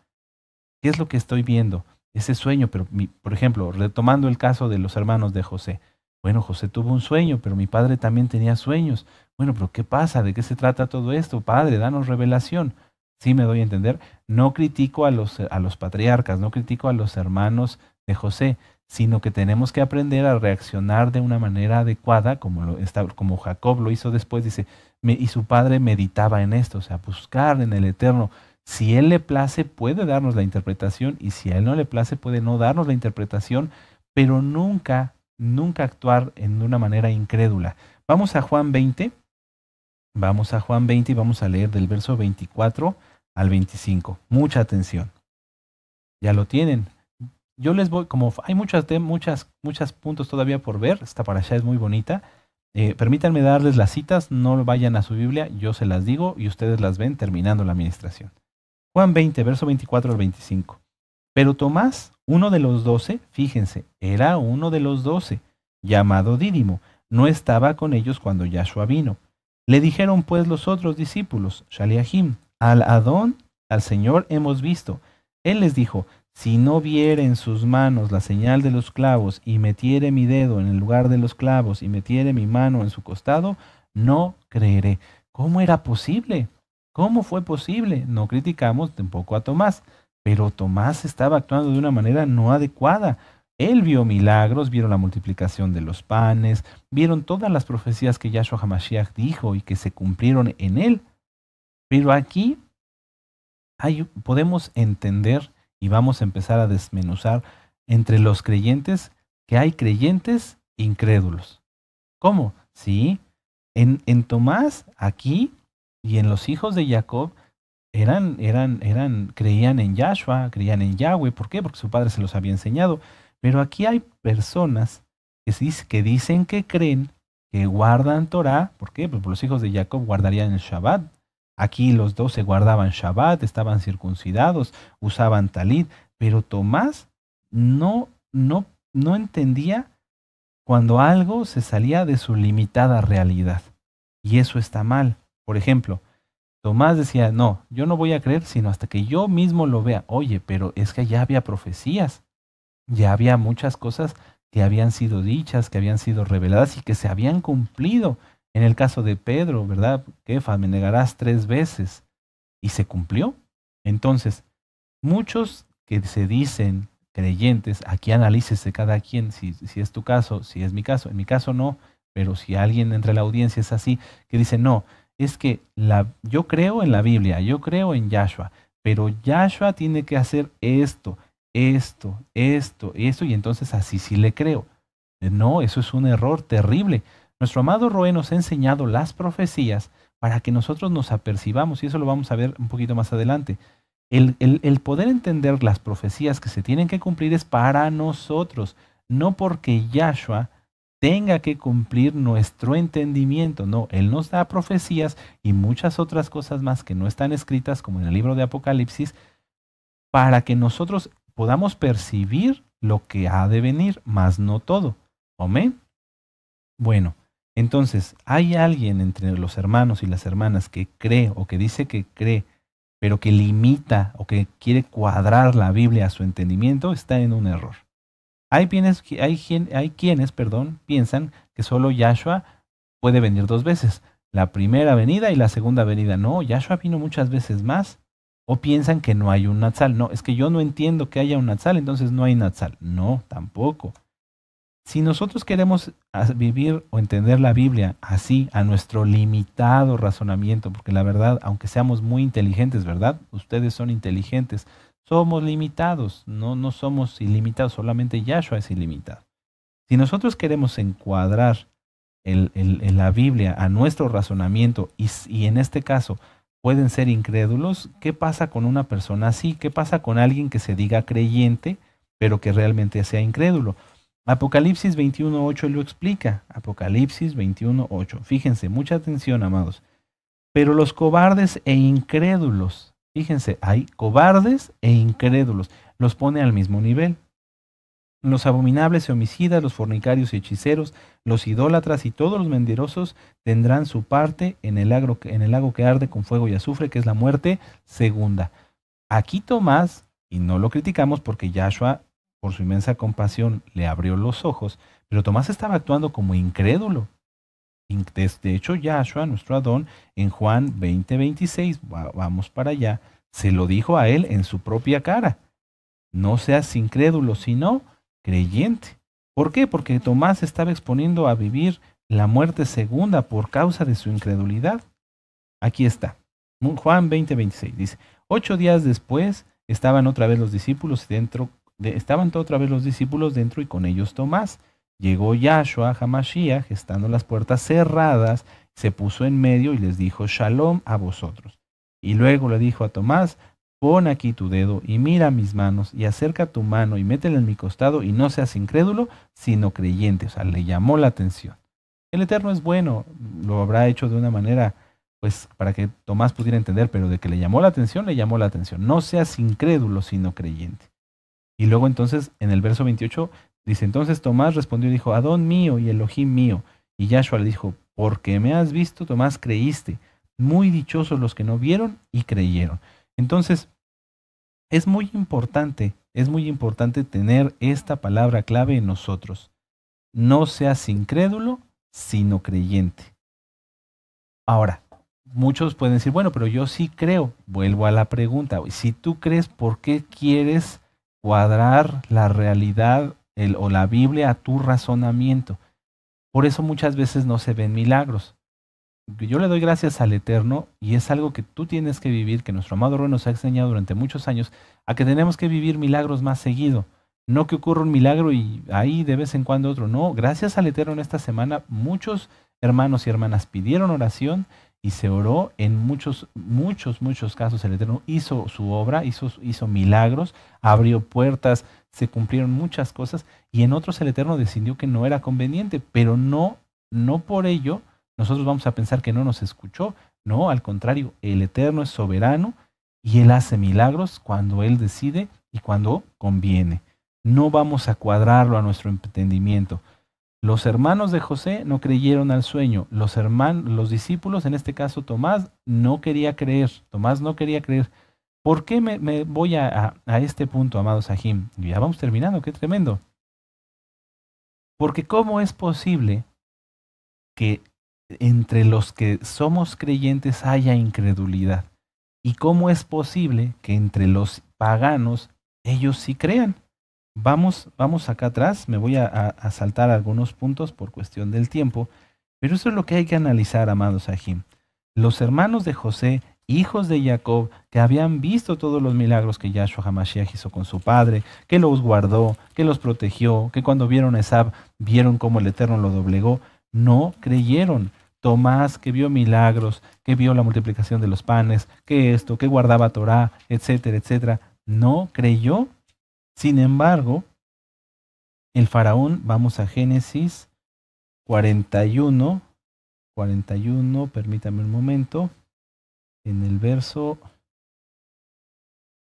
Speaker 1: ¿qué es lo que estoy viendo? Ese sueño, pero mi, por ejemplo, retomando el caso de los hermanos de José. Bueno, José tuvo un sueño, pero mi padre también tenía sueños. Bueno, pero ¿qué pasa? ¿De qué se trata todo esto? Padre, danos revelación. ¿Sí me doy a entender? No critico a los, a los patriarcas, no critico a los hermanos de José, sino que tenemos que aprender a reaccionar de una manera adecuada, como, como Jacob lo hizo después, dice, y su padre meditaba en esto, o sea, buscar en el Eterno. Si Él le place, puede darnos la interpretación, y si a Él no le place, puede no darnos la interpretación, pero nunca, nunca actuar en una manera incrédula. Vamos a Juan 20, vamos a Juan 20 y vamos a leer del verso 24 al 25. Mucha atención. Ya lo tienen. Yo les voy, como hay muchas, muchas, muchas puntos todavía por ver, esta para allá es muy bonita. Eh, permítanme darles las citas, no vayan a su Biblia, yo se las digo y ustedes las ven terminando la administración. Juan 20, verso 24 al 25. Pero Tomás, uno de los doce, fíjense, era uno de los doce, llamado Dídimo, no estaba con ellos cuando Yahshua vino. Le dijeron pues los otros discípulos, Shaliahim, al Adón, al Señor, hemos visto. Él les dijo, si no viere en sus manos la señal de los clavos y metiere mi dedo en el lugar de los clavos y metiere mi mano en su costado, no creeré. ¿Cómo era posible? ¿Cómo fue posible? No criticamos tampoco a Tomás, pero Tomás estaba actuando de una manera no adecuada. Él vio milagros, vieron la multiplicación de los panes, vieron todas las profecías que Yahshua Hamashiach dijo y que se cumplieron en él. Pero aquí podemos entender y vamos a empezar a desmenuzar entre los creyentes que hay creyentes incrédulos. ¿Cómo? Sí, en, Tomás aquí y en los hijos de Jacob eran, eran, eran, creían en Yahshua, creían en Yahweh. ¿Por qué? Porque su padre se los había enseñado. Pero aquí hay personas que, que dicen que creen, que guardan Torah. ¿Por qué? Porque los hijos de Jacob guardarían el Shabbat. Aquí los dos se guardaban Shabbat, estaban circuncidados, usaban talid, pero Tomás no, no, no entendía cuando algo se salía de su limitada realidad. Y eso está mal. Por ejemplo, Tomás decía, no, yo no voy a creer sino hasta que yo mismo lo vea. Oye, pero es que ya había profecías, ya había muchas cosas que habían sido dichas, que habían sido reveladas y que se habían cumplido. En el caso de Pedro, ¿verdad? Kefa, me negarás tres veces. Y se cumplió. Entonces, muchos que se dicen creyentes, aquí analícese cada quien, si, es tu caso, si es mi caso, en mi caso no, pero si alguien entre la audiencia es así, que dice, no, es que yo creo en la Biblia, yo creo en Yahshua, pero Yahshua tiene que hacer esto, esto, esto, esto, y entonces así sí le creo. No, eso es un error terrible. Nuestro amado Roe nos ha enseñado las profecías para que nosotros nos apercibamos, y eso lo vamos a ver un poquito más adelante. El, poder entender las profecías que se tienen que cumplir es para nosotros, no porque Yahshua tenga que cumplir nuestro entendimiento. No, Él nos da profecías y muchas otras cosas más que no están escritas, como en el libro de Apocalipsis, para que nosotros podamos percibir lo que ha de venir, más no todo. Amén. Bueno, entonces, ¿hay alguien entre los hermanos y las hermanas que cree o que dice que cree, pero que limita o que quiere cuadrar la Biblia a su entendimiento? Está en un error. Hay, quienes, hay, hay quienes perdón, piensan que solo Yahshua puede venir dos veces, la primera venida y la segunda venida. No, Yahshua vino muchas veces más. O piensan que no hay un Natsal. No, es que yo no entiendo que haya un Natsal, entonces no hay Natsal. No, tampoco. Si nosotros queremos ah, vivir o entender la Biblia así, a nuestro limitado razonamiento, porque la verdad, aunque seamos muy inteligentes, ¿verdad? Ustedes son inteligentes, somos limitados, no, no somos ilimitados, solamente Yahshua es ilimitado. Si nosotros queremos encuadrar la Biblia a nuestro razonamiento y en este caso pueden ser incrédulos, ¿qué pasa con una persona así? ¿Qué pasa con alguien que se diga creyente pero que realmente sea incrédulo? Apocalipsis 21.8 lo explica. Apocalipsis 21.8. Fíjense, mucha atención, amados. Pero los cobardes e incrédulos, fíjense, hay cobardes e incrédulos, los pone al mismo nivel. Los abominables y e homicidas, los fornicarios y hechiceros, los idólatras y todos los mentirosos tendrán su parte en el, en el lago que arde con fuego y azufre, que es la muerte segunda. Aquí Tomás, y no lo criticamos porque Yahshua por su inmensa compasión, le abrió los ojos, pero Tomás estaba actuando como incrédulo. De hecho, Yahshua, nuestro Adón, en Juan 20, 26, vamos para allá, se lo dijo a él en su propia cara. No seas incrédulo, sino creyente. ¿Por qué? Porque Tomás estaba exponiendo a vivir la muerte segunda por causa de su incredulidad. Aquí está. Juan 20.26. dice, ocho días después estaban otra vez los discípulos dentro estaban toda otra vez los discípulos dentro y con ellos Tomás. Llegó Yahshua Hamashiach, estando las puertas cerradas, se puso en medio y les dijo, Shalom a vosotros. Y luego le dijo a Tomás, pon aquí tu dedo y mira mis manos y acerca tu mano y métela en mi costado y no seas incrédulo, sino creyente. O sea, le llamó la atención. El Eterno es bueno, lo habrá hecho de una manera, pues, para que Tomás pudiera entender, pero de que le llamó la atención, le llamó la atención. No seas incrédulo, sino creyente. Y luego entonces en el verso 28 dice, entonces Tomás respondió y dijo, Adón mío y Elohim mío. Y Yahshua le dijo, porque me has visto, Tomás, creíste. Muy dichosos los que no vieron y creyeron. Entonces, es muy importante, es muy importante tener esta palabra clave en nosotros. No seas incrédulo, sino creyente. Ahora, muchos pueden decir, bueno, pero yo sí creo. Vuelvo a la pregunta. Si tú crees, ¿por qué quieres cuadrar la realidad el, o la Biblia a tu razonamiento. Por eso muchas veces no se ven milagros. Yo le doy gracias al Eterno y es algo que tú tienes que vivir, que nuestro amado Rey nos ha enseñado durante muchos años, a que tenemos que vivir milagros más seguido. No que ocurra un milagro y ahí de vez en cuando otro. No, gracias al Eterno en esta semana muchos hermanos y hermanas pidieron oración y se oró. En muchos, muchos, muchos casos el Eterno hizo su obra, hizo, hizo milagros, abrió puertas, se cumplieron muchas cosas y en otros el Eterno decidió que no era conveniente, pero no, no por ello nosotros vamos a pensar que no nos escuchó. No, al contrario, el Eterno es soberano y Él hace milagros cuando Él decide y cuando conviene. No vamos a cuadrarlo a nuestro entendimiento. Los hermanos de José no creyeron al sueño. Los, los discípulos, en este caso Tomás, no quería creer. Tomás no quería creer. ¿Por qué me, voy a, a, a, este punto, amado Sahim? Ya vamos terminando, qué tremendo. Porque ¿cómo es posible que entre los que somos creyentes haya incredulidad? ¿Y cómo es posible que entre los paganos ellos sí crean? Vamos, vamos acá atrás, me voy a, saltar algunos puntos por cuestión del tiempo, pero eso es lo que hay que analizar, amados Ajim. Los hermanos de José, hijos de Jacob, que habían visto todos los milagros que Yahshua Hamashiach hizo con su padre, que los guardó, que los protegió, que cuando vieron a Esab vieron cómo el Eterno lo doblegó, no creyeron. Tomás, que vio milagros, que vio la multiplicación de los panes, que esto, que guardaba Torá, etcétera, etcétera, no creyó sin embargo, el faraón, vamos a Génesis 41, 41, permítame un momento, en el verso,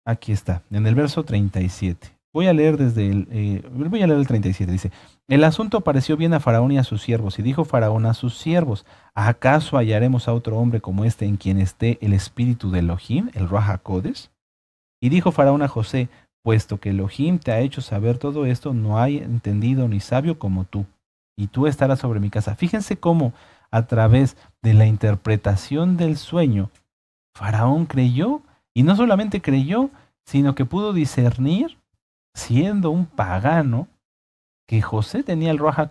Speaker 1: aquí está, en el verso 37. Voy a leer desde el, eh, voy a leer el 37, dice, el asunto pareció bien a Faraón y a sus siervos, y dijo Faraón a sus siervos, ¿acaso hallaremos a otro hombre como este en quien esté el espíritu de Elohim, el Raja Codes? Y dijo Faraón a José, puesto que Elohim te ha hecho saber todo esto, no hay entendido ni sabio como tú, y tú estarás sobre mi casa. Fíjense cómo a través de la interpretación del sueño, Faraón creyó, y no solamente creyó, sino que pudo discernir, siendo un pagano, que José tenía el Roja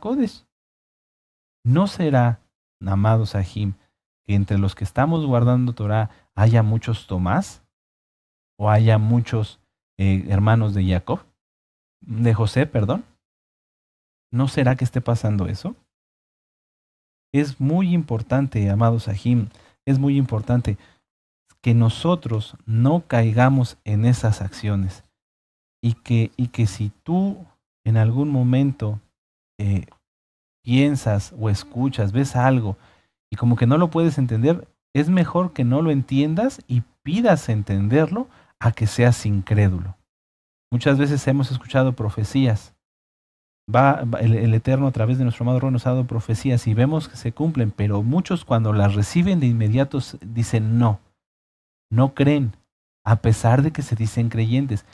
Speaker 1: ¿No será, amado Sahim, que entre los que estamos guardando Torah haya muchos Tomás? ¿O haya muchos eh, hermanos de Jacob, de José, perdón. ¿No será que esté pasando eso? Es muy importante, amados Sahim, es muy importante que nosotros no caigamos en esas acciones y que, y que si tú en algún momento eh, piensas o escuchas, ves algo y como que no lo puedes entender, es mejor que no lo entiendas y pidas entenderlo a que seas incrédulo. Muchas veces hemos escuchado profecías. Va, el, Eterno a través de nuestro amado nos ha dado profecías y vemos que se cumplen, pero muchos cuando las reciben de inmediato dicen no, no creen, a pesar de que se dicen creyentes.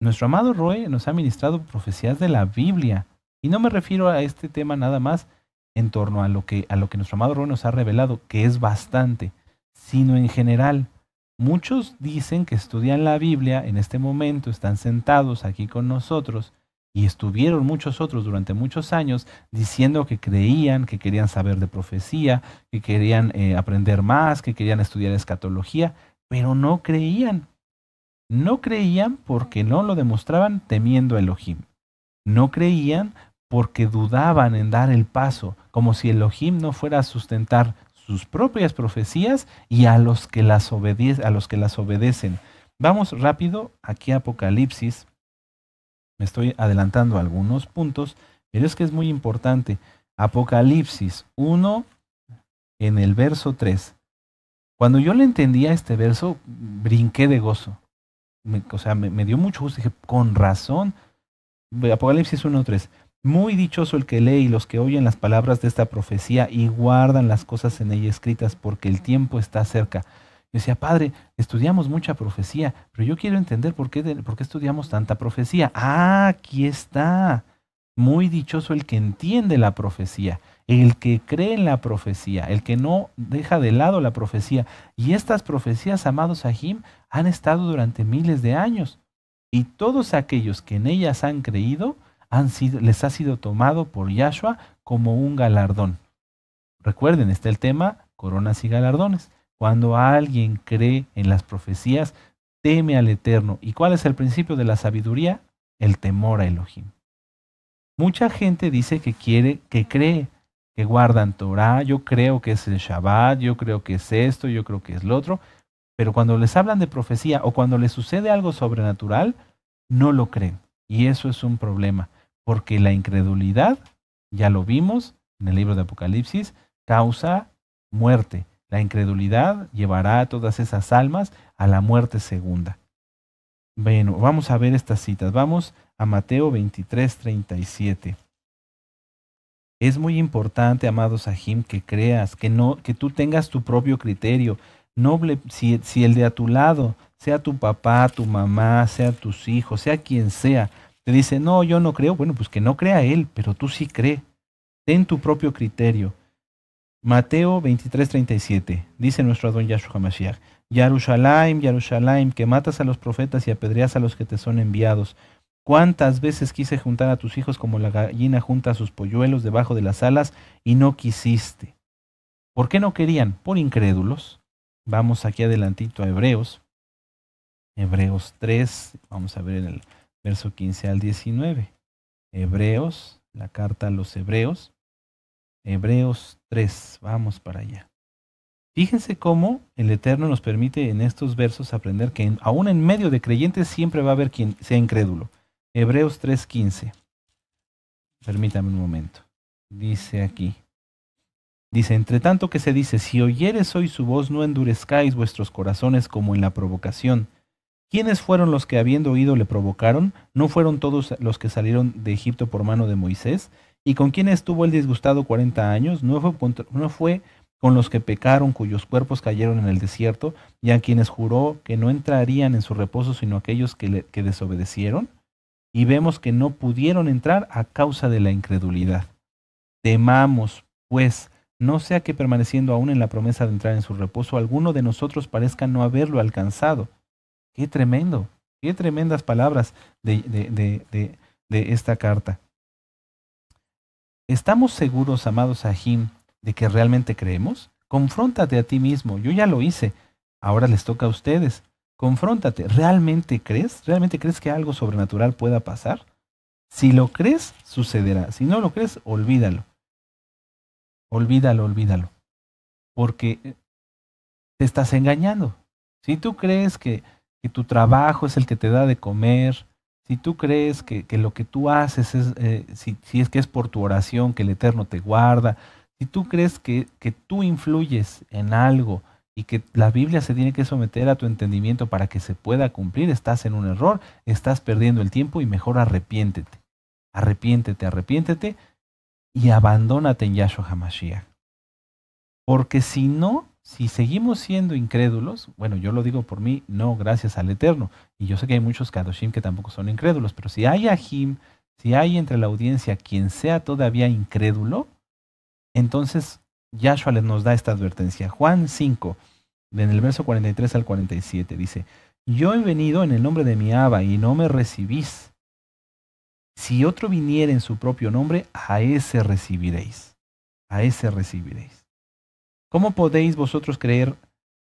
Speaker 1: Nuestro amado Roe nos ha ministrado profecías de la Biblia. Y no me refiero a este tema nada más en torno a lo que, a lo que nuestro amado Roe nos ha revelado, que es bastante, sino en general. Muchos dicen que estudian la Biblia en este momento, están sentados aquí con nosotros y estuvieron muchos otros durante muchos años diciendo que creían, que querían saber de profecía, que querían eh, aprender más, que querían estudiar escatología, pero no creían. No creían porque no lo demostraban temiendo el Elohim. No creían porque dudaban en dar el paso, como si Elohim no fuera a sustentar sus propias profecías y a los que las, a los que las obedecen. Vamos rápido aquí a Apocalipsis. Me estoy adelantando algunos puntos, pero es que es muy importante. Apocalipsis 1 en el verso 3. Cuando yo le entendía este verso, brinqué de gozo. o sea, me, dio mucho gusto. Dije, con razón. Apocalipsis 1.3. Muy dichoso el que lee y los que oyen las palabras de esta profecía y guardan las cosas en ella escritas, porque el tiempo está cerca. Yo decía, padre, estudiamos mucha profecía, pero yo quiero entender por qué, por qué estudiamos tanta profecía. Ah, aquí está. Muy dichoso el que entiende la profecía, el que cree en la profecía, el que no deja de lado la profecía. Y estas profecías, amados Ajim, han estado durante miles de años. Y todos aquellos que en ellas han creído, les ha sido tomado por Yahshua como un galardón. Recuerden, está el tema coronas y galardones. Cuando alguien cree en las profecías, teme al Eterno. ¿Y cuál es el principio de la sabiduría? El temor a Elohim. Mucha gente dice que quiere, que cree, que guardan Torah, yo creo que es el Shabbat, yo creo que es esto, yo creo que es lo otro, pero cuando les hablan de profecía o cuando les sucede algo sobrenatural, no lo creen. Y eso es un problema. Porque la incredulidad, ya lo vimos en el libro de Apocalipsis, causa muerte. La incredulidad llevará a todas esas almas a la muerte segunda. Bueno, vamos a ver estas citas. Vamos a Mateo 23, 37. Es muy importante, amado Sahim, que creas, que, no, que tú tengas tu propio criterio. Noble, si el de a tu lado, sea tu papá, tu mamá, sea tus hijos, sea quien sea, te dice, no, yo no creo, bueno, pues que no crea él, pero tú sí cree. Ten tu propio criterio. Mateo 37 dice nuestro don Yahshua Mashiach, Yarushalayim, Yarushalayim, que matas a los profetas y apedreas a los que te son enviados. ¿Cuántas veces quise juntar a tus hijos como la gallina junta a sus polluelos debajo de las alas y no quisiste? ¿Por qué no querían? Por incrédulos. Vamos aquí adelantito a Hebreos. Hebreos 3, vamos a ver en el verso 15 al 19. Hebreos, la carta a los Hebreos, Hebreos 3, vamos para allá. Fíjense cómo el Eterno nos permite en estos versos aprender que aun aún en medio de creyentes siempre va a haber quien sea incrédulo. Hebreos 3:15. Permítame un momento. Dice aquí. Dice, entre tanto que se dice, si oyeres hoy su voz, no endurezcáis vuestros corazones como en la provocación ¿Quiénes fueron los que habiendo oído le provocaron? ¿No fueron todos los que salieron de Egipto por mano de Moisés? ¿Y con quién estuvo el disgustado cuarenta años? ¿No fue, con los que pecaron, cuyos cuerpos cayeron en el desierto, y a quienes juró que no entrarían en su reposo sino aquellos que, que desobedecieron? Y vemos que no pudieron entrar a causa de la incredulidad. Temamos, pues, no sea que permaneciendo aún en la promesa de entrar en su reposo, alguno de nosotros parezca no haberlo alcanzado. Qué tremendo, qué tremendas palabras de, de, de, esta carta. ¿Estamos seguros, amados Ajim, de que realmente creemos? Confróntate a ti mismo. Yo ya lo hice. Ahora les toca a ustedes. Confróntate. ¿Realmente crees? ¿Realmente crees que algo sobrenatural pueda pasar? Si lo crees, sucederá. Si no lo crees, olvídalo. Olvídalo, olvídalo. Porque eh, te estás engañando. Si tú crees que que tu trabajo es el que te da de comer, si tú crees que, lo que tú haces es, eh, si, es que es por tu oración que el Eterno te guarda, si tú crees que, que tú influyes en algo y que la Biblia se tiene que someter a tu entendimiento para que se pueda cumplir, estás en un error, estás perdiendo el tiempo y mejor arrepiéntete, arrepiéntete, arrepiéntete y abandónate en Yahshua Hamashiach. Porque si no, si seguimos siendo incrédulos, bueno, yo lo digo por mí, no gracias al Eterno. Y yo sé que hay muchos Kadoshim que tampoco son incrédulos, pero si hay Ajim, si hay entre la audiencia quien sea todavía incrédulo, entonces Yahshua les nos da esta advertencia. Juan 5, en el verso 43 al 47, dice, Yo he venido en el nombre de mi Abba y no me recibís. Si otro viniere en su propio nombre, a ese recibiréis. A ese recibiréis. ¿Cómo podéis vosotros creer,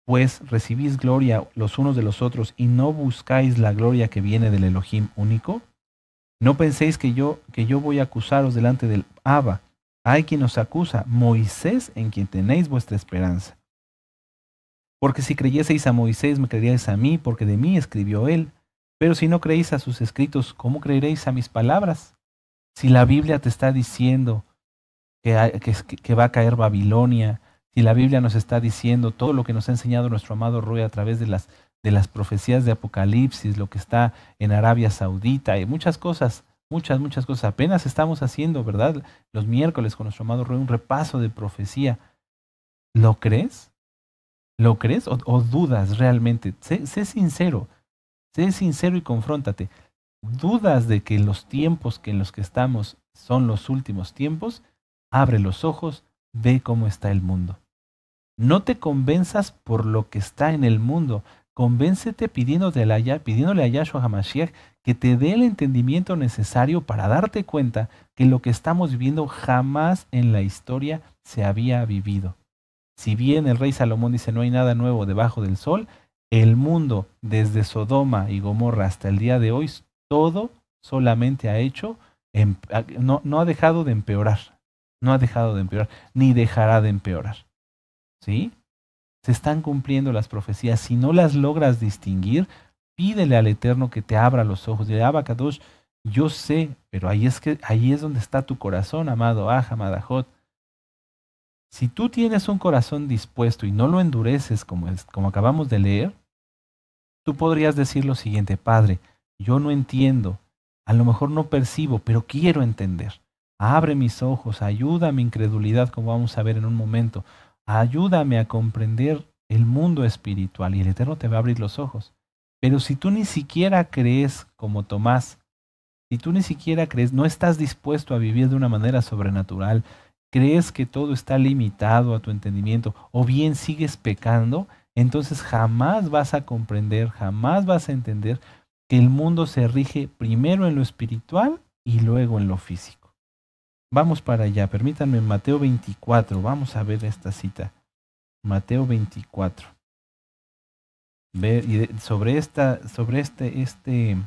Speaker 1: pues recibís gloria los unos de los otros y no buscáis la gloria que viene del Elohim único? No penséis que yo, que yo voy a acusaros delante del Abba. Hay quien os acusa, Moisés, en quien tenéis vuestra esperanza. Porque si creyeseis a Moisés, me creeríais a mí, porque de mí escribió él. Pero si no creéis a sus escritos, ¿cómo creeréis a mis palabras? Si la Biblia te está diciendo que va a caer Babilonia, y la Biblia nos está diciendo todo lo que nos ha enseñado nuestro amado Roy a través de las, de las profecías de Apocalipsis, lo que está en Arabia Saudita y muchas cosas, muchas, muchas cosas. Apenas estamos haciendo, ¿verdad? Los miércoles con nuestro amado Roy un repaso de profecía. ¿Lo crees? ¿Lo crees o, dudas realmente? Sé, sincero, sé sincero y confróntate. ¿Dudas de que los tiempos que en los que estamos son los últimos tiempos? Abre los ojos, ve cómo está el mundo. No te convenzas por lo que está en el mundo. Convéncete pidiéndole a, pidiéndole a Yahshua HaMashiach que te dé el entendimiento necesario para darte cuenta que lo que estamos viviendo jamás en la historia se había vivido. Si bien el rey Salomón dice no hay nada nuevo debajo del sol, el mundo desde Sodoma y Gomorra hasta el día de hoy, todo solamente ha hecho, em, no ha dejado de empeorar, no ha dejado de empeorar, ni dejará de empeorar. ¿sí? Se están cumpliendo las profecías. Si no las logras distinguir, pídele al Eterno que te abra los ojos. Dile, Abacadush, yo sé, pero ahí es, es donde está tu corazón, amado Aja, amada Jot. Si tú tienes un corazón dispuesto y no lo endureces como, como acabamos de leer, tú podrías decir lo siguiente, Padre, yo no entiendo, a lo mejor no percibo, pero quiero entender. Abre mis ojos, ayuda a mi incredulidad, como vamos a ver en un momento ayúdame a comprender el mundo espiritual y el Eterno te va a abrir los ojos. Pero si tú ni siquiera crees como Tomás, si tú ni siquiera crees, no estás dispuesto a vivir de una manera sobrenatural, crees que todo está limitado a tu entendimiento o bien sigues pecando, entonces jamás vas a comprender, jamás vas a entender que el mundo se rige primero en lo espiritual y luego en lo físico. Vamos para allá, permítanme Mateo 24, vamos a ver esta cita. Mateo 24. Ver, y sobre esta, sobre este, este,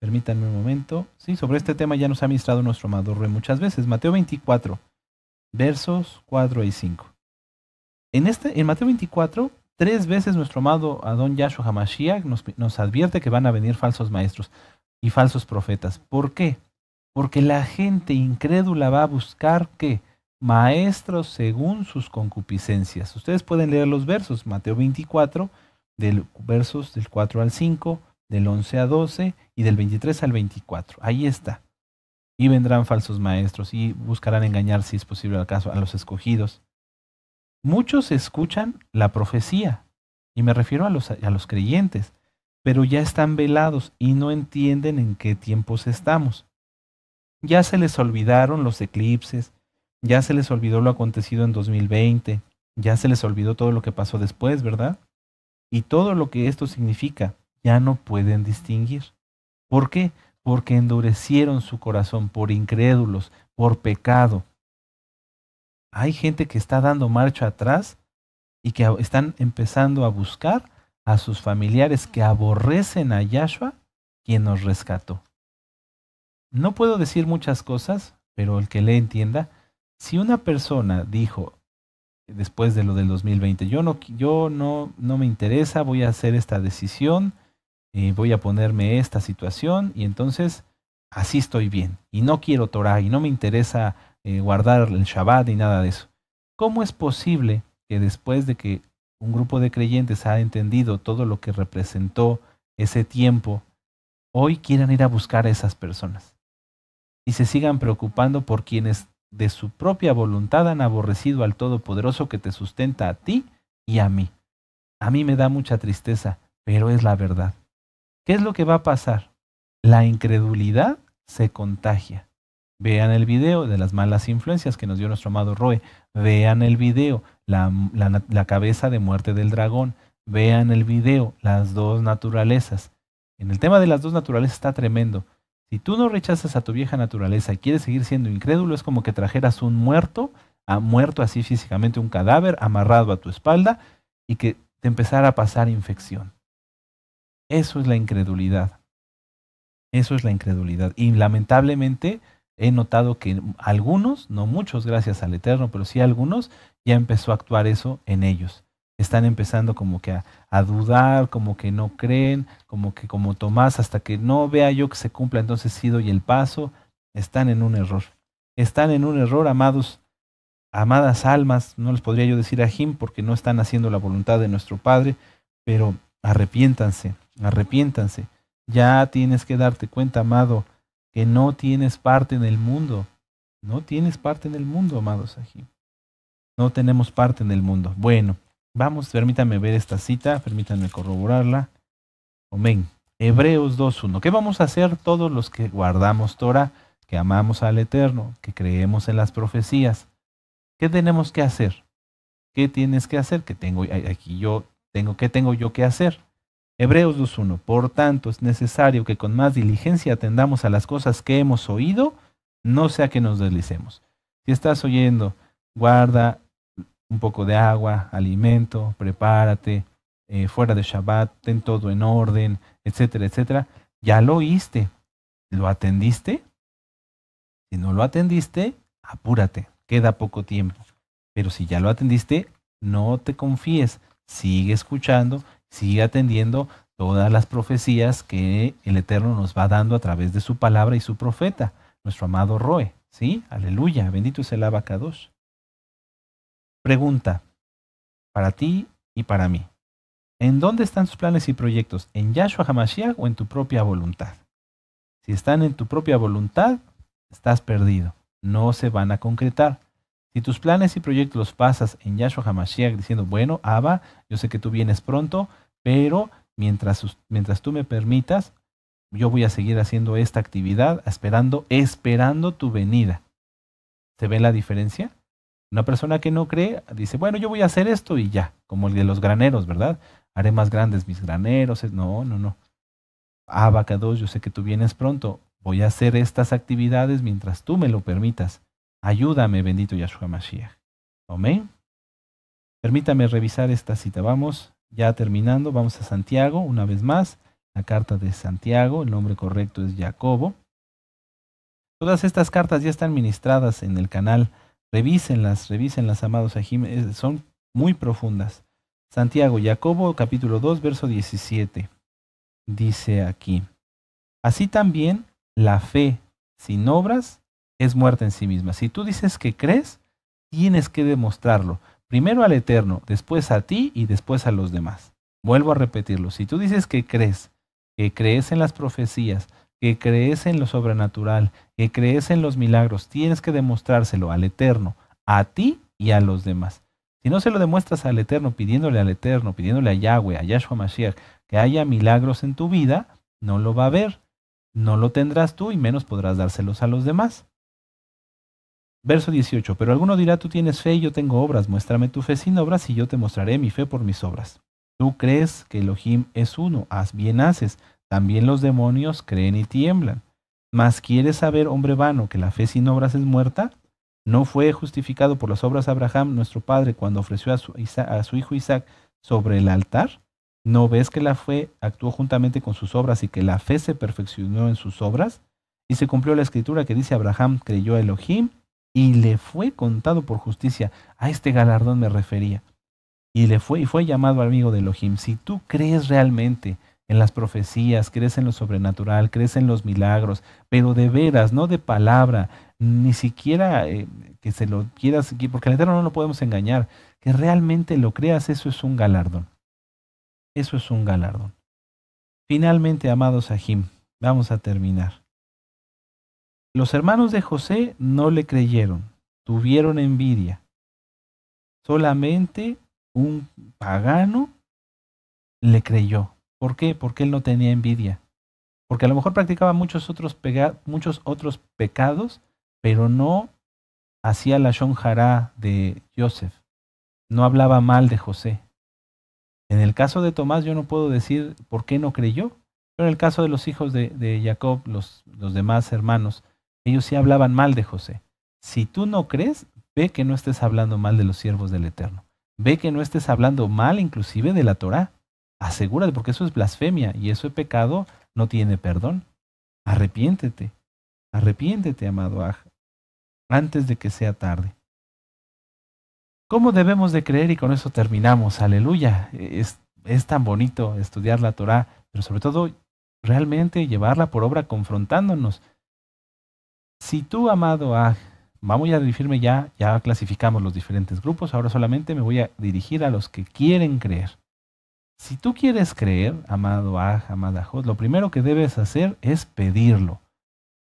Speaker 1: permítanme un momento. Sí, sobre este tema ya nos ha ministrado nuestro amado Rey muchas veces. Mateo 24, versos 4 y 5. En, este, en Mateo 24, tres veces nuestro amado Adón Yahshua Hamashiach nos, nos advierte que van a venir falsos maestros y falsos profetas. ¿Por qué? porque la gente incrédula va a buscar que maestros según sus concupiscencias. Ustedes pueden leer los versos, Mateo 24, del, versos del 4 al 5, del 11 al 12 y del 23 al 24. Ahí está. Y vendrán falsos maestros y buscarán engañar, si es posible al caso, a los escogidos. Muchos escuchan la profecía, y me refiero a los creyentes, pero ya están velados y no entienden en qué tiempos estamos. Ya se les olvidaron los eclipses, ya se les olvidó lo acontecido en 2020, ya se les olvidó todo lo que pasó después, ¿verdad? Y todo lo que esto significa, ya no pueden distinguir. ¿Por qué? Porque endurecieron su corazón por incrédulos, por pecado. Hay gente que está dando marcha atrás y que están empezando a buscar a sus familiares que aborrecen a Yahshua, quien nos rescató. No puedo decir muchas cosas, pero el que le entienda, si una persona dijo después de lo del 2020, yo no, yo no, no me interesa, voy a hacer esta decisión, eh, voy a ponerme esta situación y entonces así estoy bien y no quiero Torah y no me interesa eh, guardar el Shabbat y nada de eso. ¿Cómo es posible que después de que un grupo de creyentes ha entendido todo lo que representó ese tiempo, hoy quieran ir a buscar a esas personas? y se sigan preocupando por quienes de su propia voluntad han aborrecido al Todopoderoso que te sustenta a ti y a mí. A mí me da mucha tristeza, pero es la verdad. ¿Qué es lo que va a pasar? La incredulidad se contagia. Vean el video de las malas influencias que nos dio nuestro amado Roe. Vean el video, la, la cabeza de muerte del dragón. Vean el video, las dos naturalezas. En el tema de las dos naturalezas está tremendo. Si tú no rechazas a tu vieja naturaleza y quieres seguir siendo incrédulo, es como que trajeras un muerto, a ah, muerto así físicamente, un cadáver amarrado a tu espalda y que te empezara a pasar infección. Eso es la incredulidad. Eso es la incredulidad. Y lamentablemente he notado que algunos, no muchos, gracias al Eterno, pero sí algunos, ya empezó a actuar eso en ellos están empezando como que a, dudar, como que no creen, como que como Tomás, hasta que no vea yo que se cumpla entonces sí doy el paso, están en un error. Están en un error, amados, amadas almas, no les podría yo decir a Jim porque no están haciendo la voluntad de nuestro Padre, pero arrepiéntanse, arrepiéntanse. Ya tienes que darte cuenta, amado, que no tienes parte en el mundo. No tienes parte en el mundo, amados Ajim. No tenemos parte en el mundo. Bueno, Vamos, permítanme ver esta cita, permítanme corroborarla. Amén. Hebreos 2.1. ¿Qué vamos a hacer todos los que guardamos Torah, que amamos al Eterno, que creemos en las profecías? ¿Qué tenemos que hacer? ¿Qué tienes que hacer? ¿Qué tengo aquí yo? Tengo, ¿Qué tengo yo que hacer? Hebreos 2.1. Por tanto, es necesario que con más diligencia atendamos a las cosas que hemos oído, no sea que nos deslicemos. Si estás oyendo, guarda un poco de agua, alimento, prepárate, eh, fuera de Shabbat, ten todo en orden, etcétera, etcétera. Ya lo oíste, ¿lo atendiste? Si no lo atendiste, apúrate, queda poco tiempo. Pero si ya lo atendiste, no te confíes, sigue escuchando, sigue atendiendo todas las profecías que el Eterno nos va dando a través de su palabra y su profeta, nuestro amado Roe. ¿Sí? Aleluya, bendito es el Pregunta para ti y para mí. ¿En dónde están tus planes y proyectos? ¿En Yahshua Hamashiach o en tu propia voluntad? Si están en tu propia voluntad, estás perdido. No se van a concretar. Si tus planes y proyectos los pasas en Yahshua Hamashiach diciendo, bueno, Abba, yo sé que tú vienes pronto, pero mientras, mientras tú me permitas, yo voy a seguir haciendo esta actividad esperando, esperando tu venida. ¿Se ve la diferencia? Una persona que no cree dice, bueno, yo voy a hacer esto y ya, como el de los graneros, ¿verdad? Haré más grandes mis graneros. No, no, no. Abacados, yo sé que tú vienes pronto. Voy a hacer estas actividades mientras tú me lo permitas. Ayúdame, bendito Yahshua Mashiach. Amén. Permítame revisar esta cita. Vamos, ya terminando, vamos a Santiago una vez más. La carta de Santiago, el nombre correcto es Jacobo. Todas estas cartas ya están ministradas en el canal Revísenlas, revísenlas, amados Ajim, son muy profundas. Santiago, Jacobo, capítulo 2, verso 17. Dice aquí, así también la fe sin obras es muerta en sí misma. Si tú dices que crees, tienes que demostrarlo. Primero al Eterno, después a ti y después a los demás. Vuelvo a repetirlo. Si tú dices que crees, que crees en las profecías, que crees en lo sobrenatural, que crees en los milagros, tienes que demostrárselo al Eterno, a ti y a los demás. Si no se lo demuestras al Eterno, pidiéndole al Eterno, pidiéndole a Yahweh, a Yahshua Mashiach, que haya milagros en tu vida, no lo va a ver, no lo tendrás tú y menos podrás dárselos a los demás. Verso 18. Pero alguno dirá, tú tienes fe y yo tengo obras, muéstrame tu fe sin obras y yo te mostraré mi fe por mis obras. Tú crees que Elohim es uno, haz bien haces. También los demonios creen y tiemblan. Mas quieres saber, hombre vano, que la fe sin obras es muerta? ¿No fue justificado por las obras Abraham, nuestro padre, cuando ofreció a su, hijo Isaac sobre el altar? ¿No ves que la fe actuó juntamente con sus obras y que la fe se perfeccionó en sus obras? Y se cumplió la escritura que dice Abraham creyó a Elohim y le fue contado por justicia. A este galardón me refería. Y le fue y fue llamado amigo de Elohim. Si tú crees realmente en las profecías, crees en lo sobrenatural, crees en los milagros, pero de veras, no de palabra, ni siquiera eh, que se lo quieras, porque al Eterno no lo podemos engañar, que realmente lo creas, eso es un galardón. Eso es un galardón. Finalmente, amados Ajim, vamos a terminar. Los hermanos de José no le creyeron, tuvieron envidia. Solamente un pagano le creyó. ¿Por qué? Porque él no tenía envidia. Porque a lo mejor practicaba muchos otros, muchos otros pecados, pero no hacía la shonjara de Joseph. No hablaba mal de José. En el caso de Tomás yo no puedo decir por qué no creyó, pero en el caso de los hijos de, Jacob, los, los demás hermanos, ellos sí hablaban mal de José. Si tú no crees, ve que no estés hablando mal de los siervos del Eterno. Ve que no estés hablando mal inclusive de la Torá asegúrate, porque eso es blasfemia y eso es pecado, no tiene perdón. Arrepiéntete, arrepiéntete, amado Aj, antes de que sea tarde. ¿Cómo debemos de creer? Y con eso terminamos. Aleluya. Es, es tan bonito estudiar la Torah, pero sobre todo realmente llevarla por obra confrontándonos. Si tú, amado Aj, vamos a dirigirme ya, ya clasificamos los diferentes grupos, ahora solamente me voy a dirigir a los que quieren creer. Si tú quieres creer, amado Aj, amada Jod, lo primero que debes hacer es pedirlo.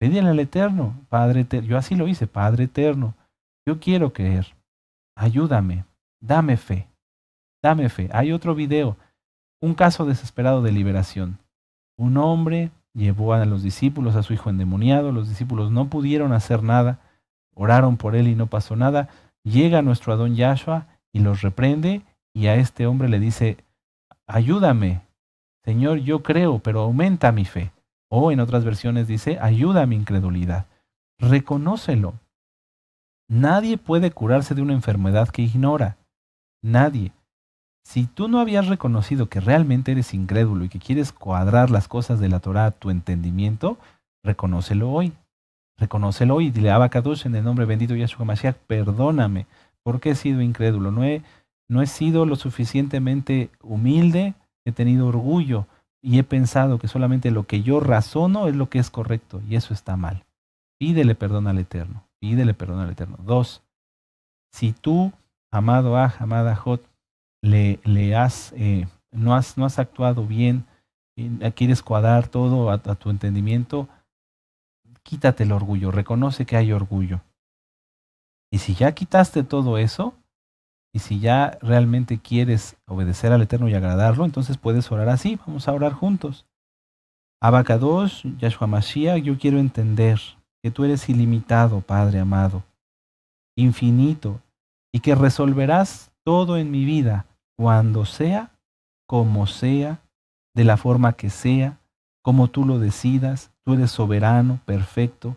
Speaker 1: Pedirle al Eterno, Padre Eterno. Yo así lo hice, Padre Eterno. Yo quiero creer. Ayúdame. Dame fe. Dame fe. Hay otro video. Un caso desesperado de liberación. Un hombre llevó a los discípulos, a su hijo endemoniado. Los discípulos no pudieron hacer nada. Oraron por él y no pasó nada. Llega nuestro Adón Yahshua y los reprende. Y a este hombre le dice, ayúdame. Señor, yo creo, pero aumenta mi fe. O en otras versiones dice, ayuda a mi incredulidad. Reconócelo. Nadie puede curarse de una enfermedad que ignora. Nadie. Si tú no habías reconocido que realmente eres incrédulo y que quieres cuadrar las cosas de la Torah a tu entendimiento, reconócelo hoy. Reconócelo hoy. y Dile, Kadosh en el nombre bendito de Yahshua Mashiach, perdóname porque he sido incrédulo. No he no he sido lo suficientemente humilde, he tenido orgullo y he pensado que solamente lo que yo razono es lo que es correcto y eso está mal. Pídele perdón al Eterno, pídele perdón al Eterno. Dos, si tú, amado Aj, amada Jot, le, le has, eh, no has, actuado bien, eh, quieres cuadrar todo a tu entendimiento, quítate el orgullo, reconoce que hay orgullo. Y si ya quitaste todo eso, y si ya realmente quieres obedecer al Eterno y agradarlo, entonces puedes orar así. Vamos a orar juntos. Abacados, Yahshua Mashiach, yo quiero entender que tú eres ilimitado, Padre amado, infinito, y que resolverás todo en mi vida, cuando sea, como sea, de la forma que sea, como tú lo decidas. Tú eres soberano, perfecto,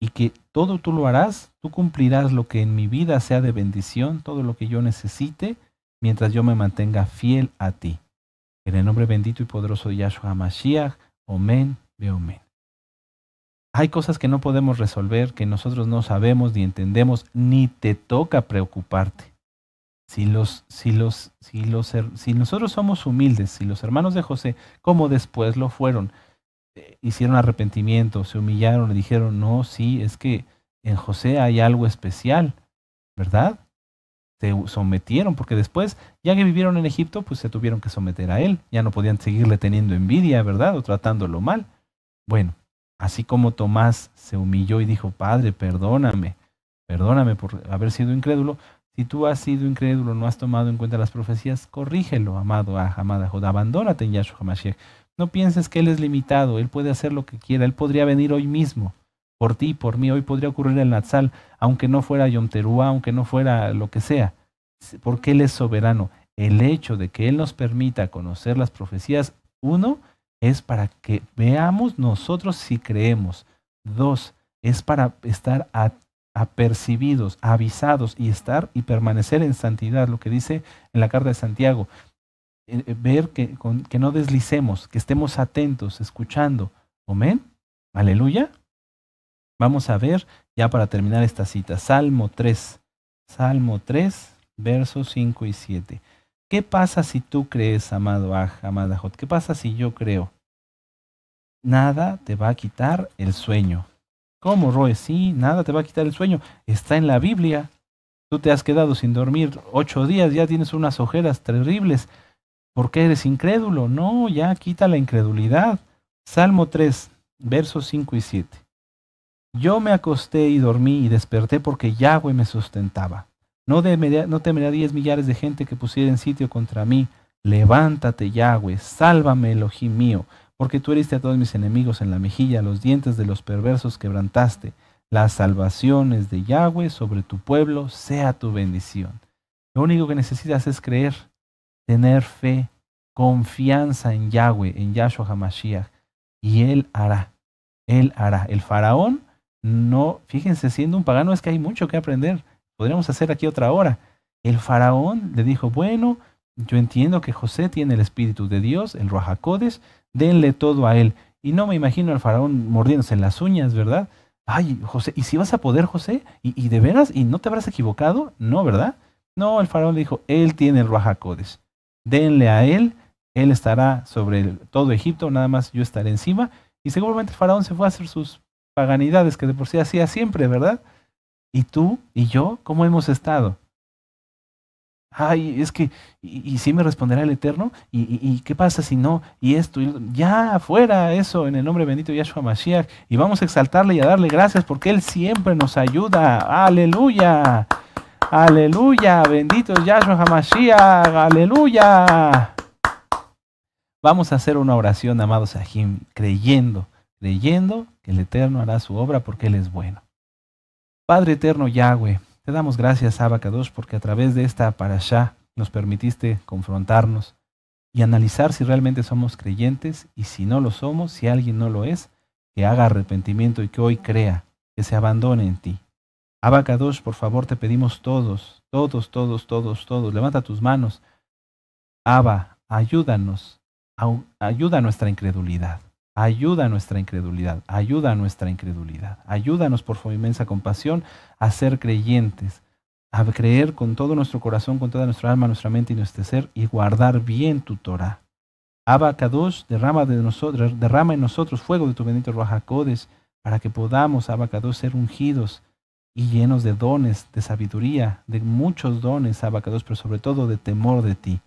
Speaker 1: y que todo tú lo harás, tú cumplirás lo que en mi vida sea de bendición, todo lo que yo necesite, mientras yo me mantenga fiel a ti. En el nombre bendito y poderoso de Yahshua Mashiach, amén, ve amén. Hay cosas que no podemos resolver, que nosotros no sabemos ni entendemos, ni te toca preocuparte. Si, los, si, los, si, los, si nosotros somos humildes, si los hermanos de José, como después lo fueron, hicieron arrepentimiento, se humillaron, le dijeron, no, sí, es que en José hay algo especial, ¿verdad? Se sometieron, porque después, ya que vivieron en Egipto, pues se tuvieron que someter a él, ya no podían seguirle teniendo envidia, ¿verdad? O tratándolo mal. Bueno, así como Tomás se humilló y dijo, Padre, perdóname, perdóname por haber sido incrédulo, si tú has sido incrédulo, no has tomado en cuenta las profecías, corrígelo, amado, ah, amada abandónate en Yahshua Mashiach. No pienses que Él es limitado, Él puede hacer lo que quiera, Él podría venir hoy mismo, por ti, por mí, hoy podría ocurrir el Natsal, aunque no fuera Yom aunque no fuera lo que sea, porque Él es soberano. El hecho de que Él nos permita conocer las profecías, uno, es para que veamos nosotros si creemos. Dos, es para estar apercibidos, avisados y estar y permanecer en santidad, lo que dice en la carta de Santiago. Eh, eh, ver que, no deslicemos, que estemos atentos, escuchando. Amén. Aleluya. Vamos a ver, ya para terminar esta cita, Salmo 3, Salmo 3, versos 5 y 7. ¿Qué pasa si tú crees, amado Aj, amada Jot? ¿Qué pasa si yo creo? Nada te va a quitar el sueño. ¿Cómo, Roe? Sí, nada te va a quitar el sueño. Está en la Biblia. Tú te has quedado sin dormir ocho días, ya tienes unas ojeras terribles qué eres incrédulo. No, ya quita la incredulidad. Salmo 3, versos 5 y 7. Yo me acosté y dormí y desperté porque Yahweh me sustentaba. No, temería no diez millares de gente que pusiera en sitio contra mí. Levántate, Yahweh, sálvame, Elohim mío, porque tú heriste a todos mis enemigos en la mejilla, los dientes de los perversos quebrantaste. Las salvaciones de Yahweh sobre tu pueblo sea tu bendición. Lo único que necesitas es creer tener fe, confianza en Yahweh, en Yahshua HaMashiach, y Él hará, Él hará. El faraón, no, fíjense, siendo un pagano es que hay mucho que aprender, podríamos hacer aquí otra hora. El faraón le dijo, bueno, yo entiendo que José tiene el Espíritu de Dios, el Ruajacodes, denle todo a él. Y no me imagino al faraón mordiéndose en las uñas, ¿verdad? Ay, José, ¿y si vas a poder, José? ¿Y, de veras? ¿Y no te habrás equivocado? No, ¿verdad? No, el faraón le dijo, él tiene el Ruajacodes denle a él, él estará sobre todo Egipto, nada más yo estaré encima. Y seguramente el faraón se fue a hacer sus paganidades que de por sí hacía siempre, ¿verdad? ¿Y tú y yo cómo hemos estado? Ay, es que, ¿y, si me responderá el Eterno? ¿Y, qué pasa si no? Y esto, ya, fuera eso, en el nombre bendito de Yahshua Mashiach. Y vamos a exaltarle y a darle gracias porque Él siempre nos ayuda. Aleluya. Aleluya, bendito es Yahshua Hamashiach, aleluya. Vamos a hacer una oración, amados Sahim, creyendo, creyendo que el Eterno hará su obra porque Él es bueno. Padre Eterno Yahweh, te damos gracias, Abacados, porque a través de esta parasha nos permitiste confrontarnos y analizar si realmente somos creyentes y si no lo somos, si alguien no lo es, que haga arrepentimiento y que hoy crea, que se abandone en ti. Kadosh, por favor, te pedimos todos, todos, todos, todos, todos, levanta tus manos. Abba, ayúdanos, ayuda a nuestra incredulidad, ayuda a nuestra incredulidad, ayuda a nuestra incredulidad, ayúdanos por su inmensa compasión a ser creyentes, a creer con todo nuestro corazón, con toda nuestra alma, nuestra mente y nuestro ser y guardar bien tu Torah. Abba Kadosh, derrama, de nosotros, derrama en nosotros fuego de tu bendito Rojacodes, para que podamos, Abba Kadosh, ser ungidos y llenos de dones, de sabiduría, de muchos dones, abacados, pero sobre todo de temor de ti.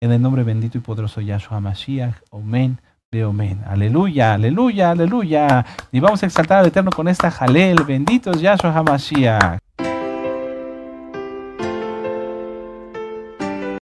Speaker 1: En el nombre bendito y poderoso Yahshua Mashiach, amén, de amén. Aleluya, aleluya, aleluya. Y vamos a exaltar al Eterno con esta jalel. Benditos Yahshua Mashiach.